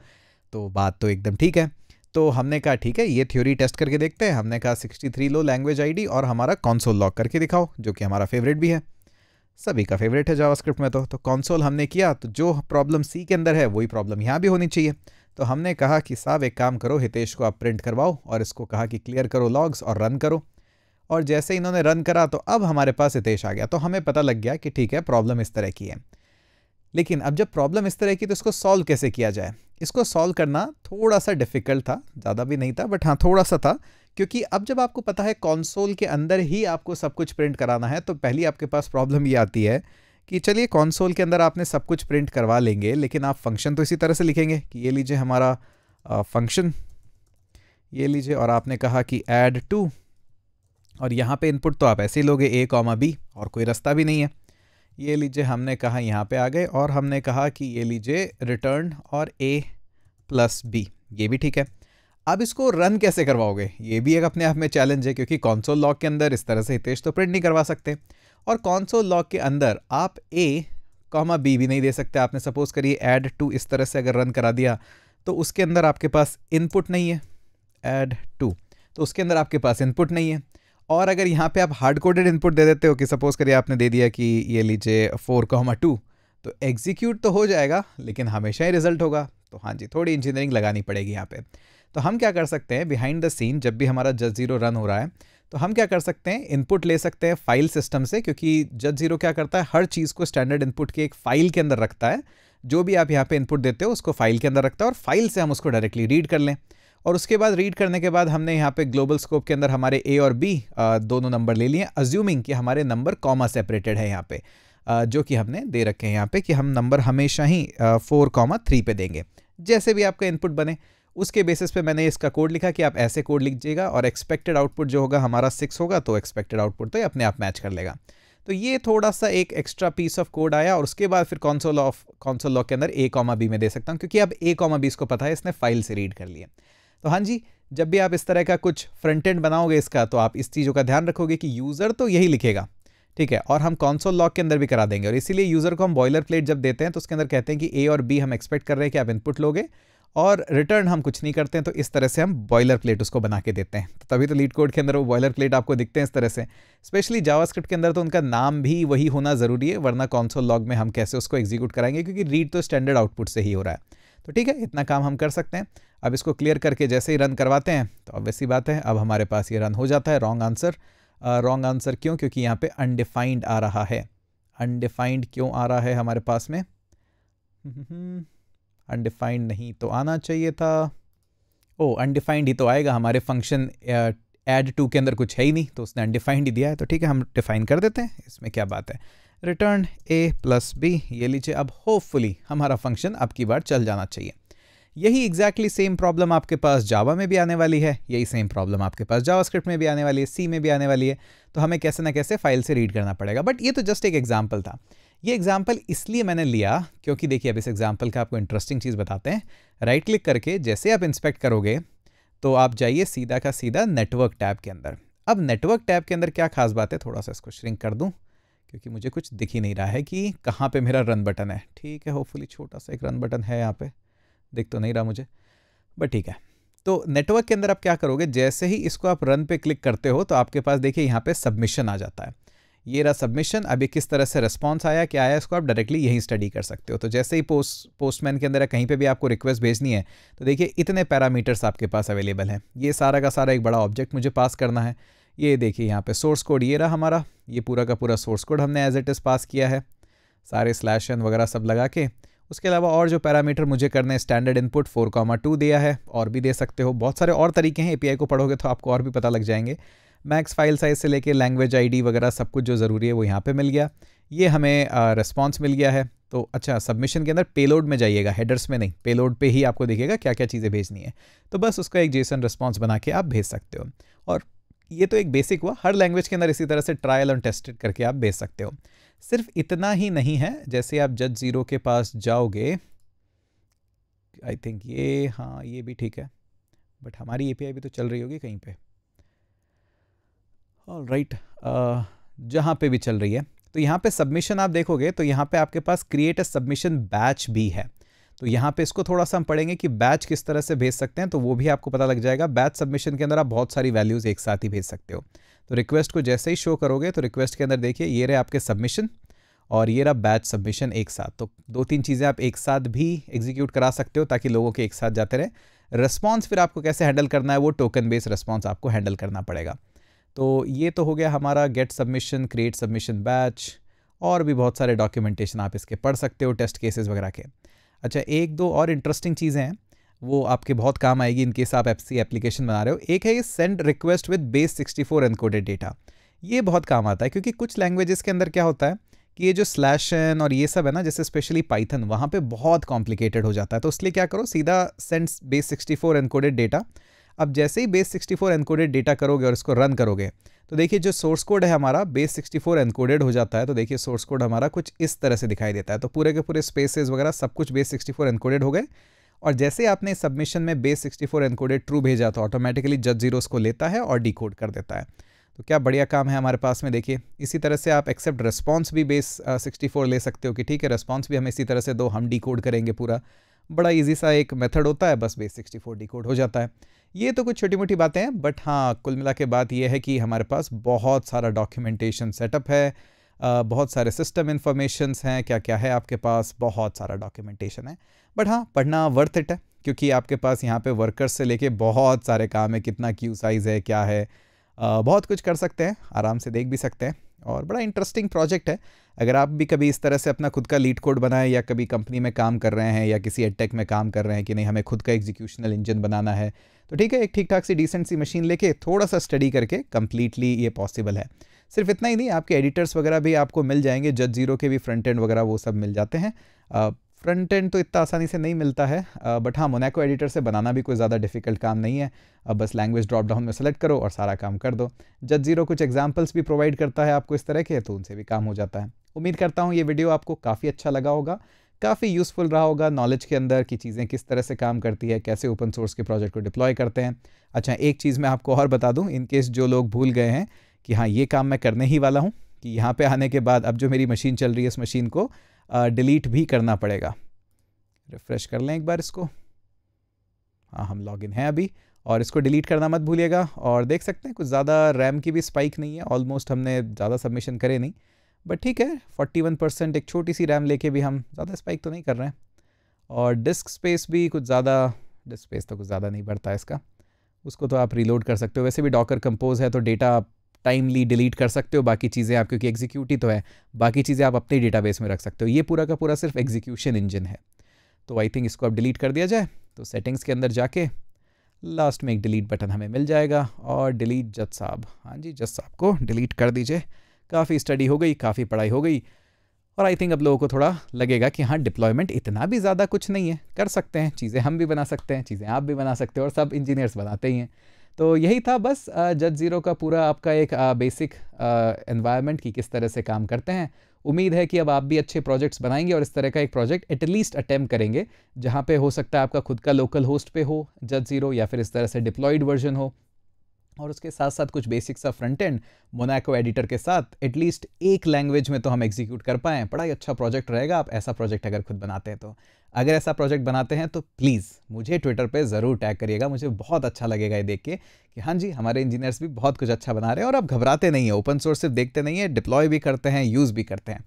तो बात तो एकदम ठीक है तो हमने कहा ठीक है ये थ्योरी टेस्ट करके देखते हैं हमने कहा 63 लो लैंग्वेज आईडी और हमारा कॉन्सोल लॉक करके दिखाओ जो कि हमारा फेवरेट भी है सभी का फेवरेट है जावास्क्रिप्ट में तो तो कॉन्सोल हमने किया तो जो प्रॉब्लम सी के अंदर है वही प्रॉब्लम यहाँ भी होनी चाहिए तो हमने कहा कि साहब एक काम करो हितेश को आप प्रिंट करवाओ और इसको कहा कि क्लियर करो लॉग्स और रन करो और जैसे इन्होंने रन करा तो अब हमारे पास हितेश आ गया तो हमें पता लग गया कि ठीक है प्रॉब्लम इस तरह की है लेकिन अब जब प्रॉब्लम इस तरह की तो इसको सॉल्व कैसे किया जाए इसको सॉल्व करना थोड़ा सा डिफ़िकल्ट था ज़्यादा भी नहीं था बट हाँ थोड़ा सा था क्योंकि अब जब आपको पता है कॉन्सोल के अंदर ही आपको सब कुछ प्रिंट कराना है तो पहली आपके पास प्रॉब्लम ये आती है कि चलिए कॉन्सोल के अंदर आपने सब कुछ प्रिंट करवा लेंगे लेकिन आप फंक्शन तो इसी तरह से लिखेंगे कि ये लीजिए हमारा फंक्शन ये लीजिए और आपने कहा कि ऐड टू और यहाँ पे इनपुट तो आप ऐसे ही लोगे ए कॉमा बी और कोई रास्ता भी नहीं है ये लीजिए हमने कहा यहाँ पे आ गए और हमने कहा कि ये लीजिए रिटर्न और ए प्लस बी ये भी ठीक है अब इसको रन कैसे करवाओगे ये भी एक अपने आप में चैलेंज है क्योंकि कौनसोल लॉक के अंदर इस तरह से हितेश तो प्रिंट नहीं करवा सकते और कौनसोल लॉक के अंदर आप ए कॉमा बी भी नहीं दे सकते आपने सपोज़ करिए एड टू इस तरह से अगर रन करा दिया तो उसके अंदर आपके पास इनपुट नहीं है ऐड टू तो उसके अंदर आपके पास इनपुट नहीं है और अगर यहाँ पे आप हार्ड कोडेड इनपुट दे देते हो कि सपोज़ करिए आपने दे दिया कि ये लीजिए फोर कॉमा टू तो एग्जीक्यूट तो हो जाएगा लेकिन हमेशा ही रिजल्ट होगा तो हाँ जी थोड़ी इंजीनियरिंग लगानी पड़ेगी यहाँ पे तो हम क्या कर सकते हैं बिहाइंड द सीन जब भी हमारा जज ज़ीरो रन हो रहा है तो हम क्या कर सकते हैं इनपुट ले सकते हैं फाइल सिस्टम से क्योंकि जज ज़ीरो क्या करता है हर चीज़ को स्टैंडर्ड इनपुट के एक फ़ाइल के अंदर रखता है जो भी आप यहाँ पे इनपुट देते हो उसको फाइल के अंदर रखता है और फाइल से हम उसको डायरेक्टली रीड कर लें और उसके बाद रीड करने के बाद हमने यहाँ पे ग्लोबल स्कोप के अंदर हमारे ए और बी दोनों नंबर ले लिए अज्यूमिंग कि हमारे नंबर कॉमा सेपरेटेड है यहाँ पे जो कि हमने दे रखे हैं यहाँ पे कि हम नंबर हमेशा ही फोर कॉमा थ्री पे देंगे जैसे भी आपका इनपुट बने उसके बेसिस पे मैंने इसका कोड लिखा कि आप ऐसे कोड लिखिएगा और एक्सपेक्टेड आउटपुट जो होगा हमारा सिक्स होगा तो एक्सपेक्टेड आउटपुट तो अपने आप मैच कर लेगा तो ये थोड़ा सा एक एक्स्ट्रा पीस ऑफ कोड आया और उसके बाद फिर कॉन्सोल ऑफ कॉन्सोल लॉक के अंदर ए कॉमा बी में दे सकता हूँ क्योंकि अब ए कॉमा बी इसको पता है इसने फाइल से रीड कर लिया तो हाँ जी जब भी आप इस तरह का कुछ फ्रंट एंड बनाओगे इसका तो आप इस चीज़ों का ध्यान रखोगे कि यूज़र तो यही लिखेगा ठीक है और हम कॉन्सोल लॉक के अंदर भी करा देंगे और इसीलिए यूज़र को हम बॉयलर प्लेट जब देते हैं तो उसके अंदर कहते हैं कि ए और बी हम एक्सपेक्ट कर रहे हैं कि आप इनपुट लोगे और रिटर्न हम कुछ नहीं करते हैं तो इस तरह से हम बॉयलर प्लेट उसको बना के देते हैं तो तभी तो लीड कोड के अंदर वो बॉयलर प्लेट आपको दिखते हैं इस तरह से स्पेशली जावास्क्रिप्ट के अंदर तो उनका नाम भी वही होना ज़रूरी है वरना कॉन्सोल लॉग में हम कैसे उसको एग्जीक्यूट कराएंगे क्योंकि रीड तो स्टैंडर्ड आउटपुट से ही हो रहा है तो ठीक है इतना काम हम कर सकते हैं अब इसको क्लियर करके जैसे ही रन करवाते हैं तो ऑब्वियसली बात है अब हमारे पास ये रन हो जाता है रॉन्ग आंसर रॉन्ग आंसर क्यों क्योंकि यहाँ पे अनडिफाइंड आ रहा है अनडिफाइंड क्यों आ रहा है हमारे पास में अनडिफाइंड नहीं तो आना चाहिए था ओ अनडिफाइंड ही तो आएगा हमारे फंक्शन एड टू के अंदर कुछ है ही नहीं तो उसने अनडिफाइंड ही दिया है तो ठीक है हम डिफाइन कर देते हैं इसमें क्या बात है रिटर्न ए प्लस बी ये लीजिए अब होपफुली हमारा फंक्शन अब की बार चल जाना चाहिए यही एग्जैक्टली सेम प्रॉब्लम आपके पास जावा में भी आने वाली है यही सेम प्रॉब्लम आपके पास जावास्क्रिप्ट में भी आने वाली है सी में भी आने वाली है तो हमें कैसे ना कैसे फाइल से रीड करना पड़ेगा बट ये तो जस्ट एक एग्जाम्पल था ये एग्जाम्पल इसलिए मैंने लिया क्योंकि देखिए अब इस एग्जाम्पल का आपको इंटरेस्टिंग चीज़ बताते हैं राइट क्लिक करके जैसे आप इंस्पेक्ट करोगे तो आप जाइए सीधा का सीधा नेटवर्क टैब के अंदर अब नेटवर्क टैब के अंदर क्या खास बात है थोड़ा सा इसको श्रिंक कर दूँ क्योंकि मुझे कुछ दिख ही नहीं रहा है कि कहाँ पे मेरा रन बटन है ठीक है होपफुली छोटा सा एक रन बटन है यहाँ पे दिख तो नहीं रहा मुझे बट ठीक है तो नेटवर्क के अंदर आप क्या करोगे जैसे ही इसको आप रन पे क्लिक करते हो तो आपके पास देखिए यहाँ पे सबमिशन आ जाता है ये रहा सबमिशन अभी किस तरह से रिस्पॉन्स आया क्या आया इसको आप डायरेक्टली यहीं स्टडी कर सकते हो तो जैसे ही पोस्ट पोस्टमैन के अंदर कहीं पे भी आपको रिक्वेस्ट भेजनी है तो देखिए इतने पैरामीटर्स आपके पास अवेलेबल हैं ये सारा का सारा एक बड़ा ऑब्जेक्ट मुझे पास करना है ये देखिए यहाँ पे सोर्स कोड ये रहा हमारा ये पूरा का पूरा सोर्स कोड हमने एज इट इज़ पास किया है सारे स्लैशन वगैरह सब लगा के उसके अलावा और जो पैरामीटर मुझे करने standard input four comma two दिया है और भी दे सकते हो बहुत सारे और तरीके हैं ए को पढ़ोगे तो आपको और भी पता लग जाएंगे मैक्स फाइल साइज से लेके लैंग्वेज आईडी वगैरह सब कुछ जो ज़रूरी है वो यहाँ पे मिल गया ये हमें रिस्पॉन्स मिल गया है तो अच्छा सबमिशन के अंदर पेलोड में जाइएगा हेडर्स में नहीं पेलोड पे ही आपको देखिएगा क्या क्या चीज़ें भेजनी है तो बस उसका एक जेसन रिस्पॉन्स बना के आप भेज सकते हो और ये तो एक बेसिक हुआ हर लैंग्वेज के अंदर इसी तरह से ट्रायल और टेस्टेड करके आप भेज सकते हो सिर्फ इतना ही नहीं है जैसे आप जज ज़ीरो के पास जाओगे आई थिंक ये हाँ ये भी ठीक है बट हमारी ए भी तो चल रही होगी कहीं पे ऑल राइट जहाँ पे भी चल रही है तो यहाँ पे सबमिशन आप देखोगे तो यहाँ पे आपके पास क्रिएट अ सबमिशन बैच भी है तो यहाँ पे इसको थोड़ा सा हम पढ़ेंगे कि बैच किस तरह से भेज सकते हैं तो वो भी आपको पता लग जाएगा बैच सबमिशन के अंदर आप बहुत सारी वैल्यूज़ एक साथ ही भेज सकते हो तो रिक्वेस्ट को जैसे ही शो करोगे तो रिक्वेस्ट के अंदर देखिए ये रहे आपके सबमिशन और ये रहा बैच सबमिशन एक साथ तो दो तीन चीज़ें आप एक साथ भी एग्जीक्यूट करा सकते हो ताकि लोगों के एक साथ जाते रहें रिस्पॉन्स फिर आपको कैसे हैंडल करना है वो टोकन बेस्ड रिस्पॉन्स आपको हैंडल करना पड़ेगा तो ये तो हो गया हमारा get submission create submission batch और भी बहुत सारे डॉक्यूमेंटेशन आप इसके पढ़ सकते हो टेस्ट केसेस वगैरह के अच्छा एक दो और इंटरेस्टिंग चीज़ें हैं वो आपके बहुत काम आएगी इनकेस आप आप सी एप्लीकेशन बना रहे हो एक है ये send request with base 64 four encoded data ये बहुत काम आता है क्योंकि कुछ लैंग्वेजेस के अंदर क्या होता है कि ये जो स्लैश एन और ये सब है ना जैसे स्पेशली पाइथन वहाँ पे बहुत कॉम्प्लिकेटेड हो जाता है तो इसलिए क्या करो सीधा send base 64 four encoded data अब जैसे ही बेस 64 फोर एनकोडेड डेटा करोगे और इसको रन करोगे तो देखिए जो सोर्स कोड है हमारा बेस 64 फोर एनकोडेड हो जाता है तो देखिए सोर्स कोड हमारा कुछ इस तरह से दिखाई देता है तो पूरे के पूरे स्पेसेस वगैरह सब कुछ बेस 64 फोर एनकोडेड हो गए और जैसे आपने सबमिशन में base sixty four encoded true भेजा तो ऑटोमेटिकली जज जीरो उसको लेता है और डी कर देता है तो क्या बढ़िया काम है हमारे पास में देखिए इसी तरह से आप एक्सेप्ट रिस्पॉन्स भी बेस सिक्सटी फोर ले सकते हो कि ठीक है रिस्पॉन्स भी हम इसी तरह से दो हम डी करेंगे पूरा बड़ा ईजी सा एक मेथड होता है बस बेस सिक्सटी फोर डिकोड हो जाता है ये तो कुछ छोटी मोटी बातें हैं बट हाँ कुल मिला के बात यह है कि हमारे पास बहुत सारा डॉक्यूमेंटेशन सेटअप है बहुत सारे सिस्टम इन्फॉर्मेशंस हैं क्या क्या है आपके पास बहुत सारा डॉक्यूमेंटेशन है बट हाँ पढ़ना वर्थ इट है क्योंकि आपके पास यहाँ पे वर्कर्स से लेके बहुत सारे काम है कितना क्यू साइज़ है क्या है बहुत कुछ कर सकते हैं आराम से देख भी सकते हैं और बड़ा इंटरेस्टिंग प्रोजेक्ट है अगर आप भी कभी इस तरह से अपना खुद का लीड कोड बनाएं या कभी कंपनी में काम कर रहे हैं या किसी एडटेक में काम कर रहे हैं कि नहीं हमें खुद का एग्जीक्यूशनल इंजन बनाना है तो ठीक है एक ठीक ठाक सी डिसेंट सी मशीन लेके थोड़ा सा स्टडी करके कम्प्लीटली ये पॉसिबल है सिर्फ इतना ही नहीं आपके एडिटर्स वगैरह भी आपको मिल जाएंगे जज जीरो के भी फ्रंट एंड वगैरह वो सब मिल जाते हैं फ्रंट एंड तो इतना आसानी से नहीं मिलता है बट हाँ मोनाको एडिटर से बनाना भी कोई ज़्यादा डिफिकल्ट काम नहीं है अब बस लैंग्वेज ड्रॉप डाउन में सेलेक्ट करो और सारा काम कर दो जज जीरो कुछ एग्जाम्पल्स भी प्रोवाइड करता है आपको इस तरह के तो उनसे भी काम हो जाता है उम्मीद करता हूँ ये वीडियो आपको काफ़ी अच्छा लगा होगा काफ़ी यूज़फुल रहा होगा नॉलेज के अंदर कि चीज़ें किस तरह से काम करती है कैसे ओपन सोर्स के प्रोजेक्ट को डिप्लॉय करते हैं अच्छा एक चीज़ मैं आपको और बता दूँ इनकेस जो लोग भूल गए हैं कि हाँ ये काम मैं करने ही वाला हूँ कि यहाँ पे आने के बाद अब जो मेरी मशीन चल रही है इस मशीन को डिलीट भी करना पड़ेगा रिफ़्रेश कर लें एक बार इसको हाँ हम लॉग हैं अभी और इसको डिलीट करना मत भूलिएगा और देख सकते हैं कुछ ज़्यादा रैम की भी स्पाइक नहीं है ऑलमोस्ट हमने ज़्यादा सबमिशन करे नहीं बट ठीक है 41 परसेंट एक छोटी सी रैम लेके भी हम ज़्यादा स्पाइक तो नहीं कर रहे हैं और डिस्क स्पेस भी कुछ ज़्यादा डिस्क स्पेस तो कुछ ज़्यादा नहीं बढ़ता है इसका उसको तो आप रीलोड कर सकते हो वैसे भी डॉकर कंपोज है तो डेटा आप टाइमली डिलीट कर सकते हो बाकी चीज़ें आप क्योंकि एग्जीक्यूट ही तो है बाकी चीज़ें आप अपने डेटाबेस में रख सकते हो ये पूरा का पूरा सिर्फ एग्जीक्यूशन इंजन है तो आई थिंक इसको अब डिलीट कर दिया जाए तो सेटिंग्स के अंदर जाके लास्ट में एक डिलीट बटन हमें मिल जाएगा और डिलीट जज साहब हाँ जी जज साहब को डिलीट कर दीजिए काफ़ी स्टडी हो गई काफ़ी पढ़ाई हो गई और आई थिंक अब लोगों को थोड़ा लगेगा कि हाँ डिप्लॉयमेंट इतना भी ज़्यादा कुछ नहीं है कर सकते हैं चीज़ें हम भी बना सकते हैं चीज़ें आप भी बना सकते हो और सब इंजीनियर्स बनाते ही हैं तो यही था बस जज ज़ीरो का पूरा आपका एक बेसिक एनवायरनमेंट कि किस तरह से काम करते हैं उम्मीद है कि अब आप भी अच्छे प्रोजेक्ट्स बनाएंगे और इस तरह का एक प्रोजेक्ट एटलीस्ट अटैम्प करेंगे जहाँ पे हो सकता है आपका खुद का लोकल होस्ट पे हो जज ज़ीरो या फिर इस तरह से डिप्लॉयड वर्जन हो और उसके साथ साथ कुछ बेसिक सा फ्रंट एंड मोनाको एडिटर के साथ एटलीस्ट एक लैंग्वेज में तो हम एग्जीक्यूट कर पाएँ बड़ा ही अच्छा प्रोजेक्ट रहेगा आप ऐसा प्रोजेक्ट अगर खुद बनाते हैं तो अगर ऐसा प्रोजेक्ट बनाते हैं तो प्लीज़ मुझे ट्विटर पे ज़रूर टैग करिएगा मुझे बहुत अच्छा लगेगा ये देख के कि हाँ जी हमारे इंजीनियर्स भी बहुत कुछ अच्छा बना रहे हैं और अब घबराते नहीं है ओपन सोर्स सिर्फ देखते नहीं है डिप्लॉय भी करते हैं यूज़ भी करते हैं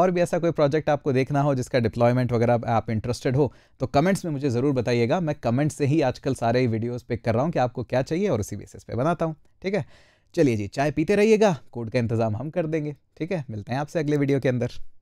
और भी ऐसा कोई प्रोजेक्ट आपको देखना हो जिसका डिप्लॉयमेंट वगैरह आप इंटरेस्टेड हो तो कमेंट्स में मुझे ज़रूर बताइएगा मैं कमेंट्स से ही आजकल सारे वीडियोज़ पिक कर रहा हूँ कि आपको क्या चाहिए और उसी बेसिस पर बनाता हूँ ठीक है चलिए जी चाय पीते रहिएगा कोड का इंतज़ाम हम कर देंगे ठीक है मिलते हैं आपसे अगले वीडियो के अंदर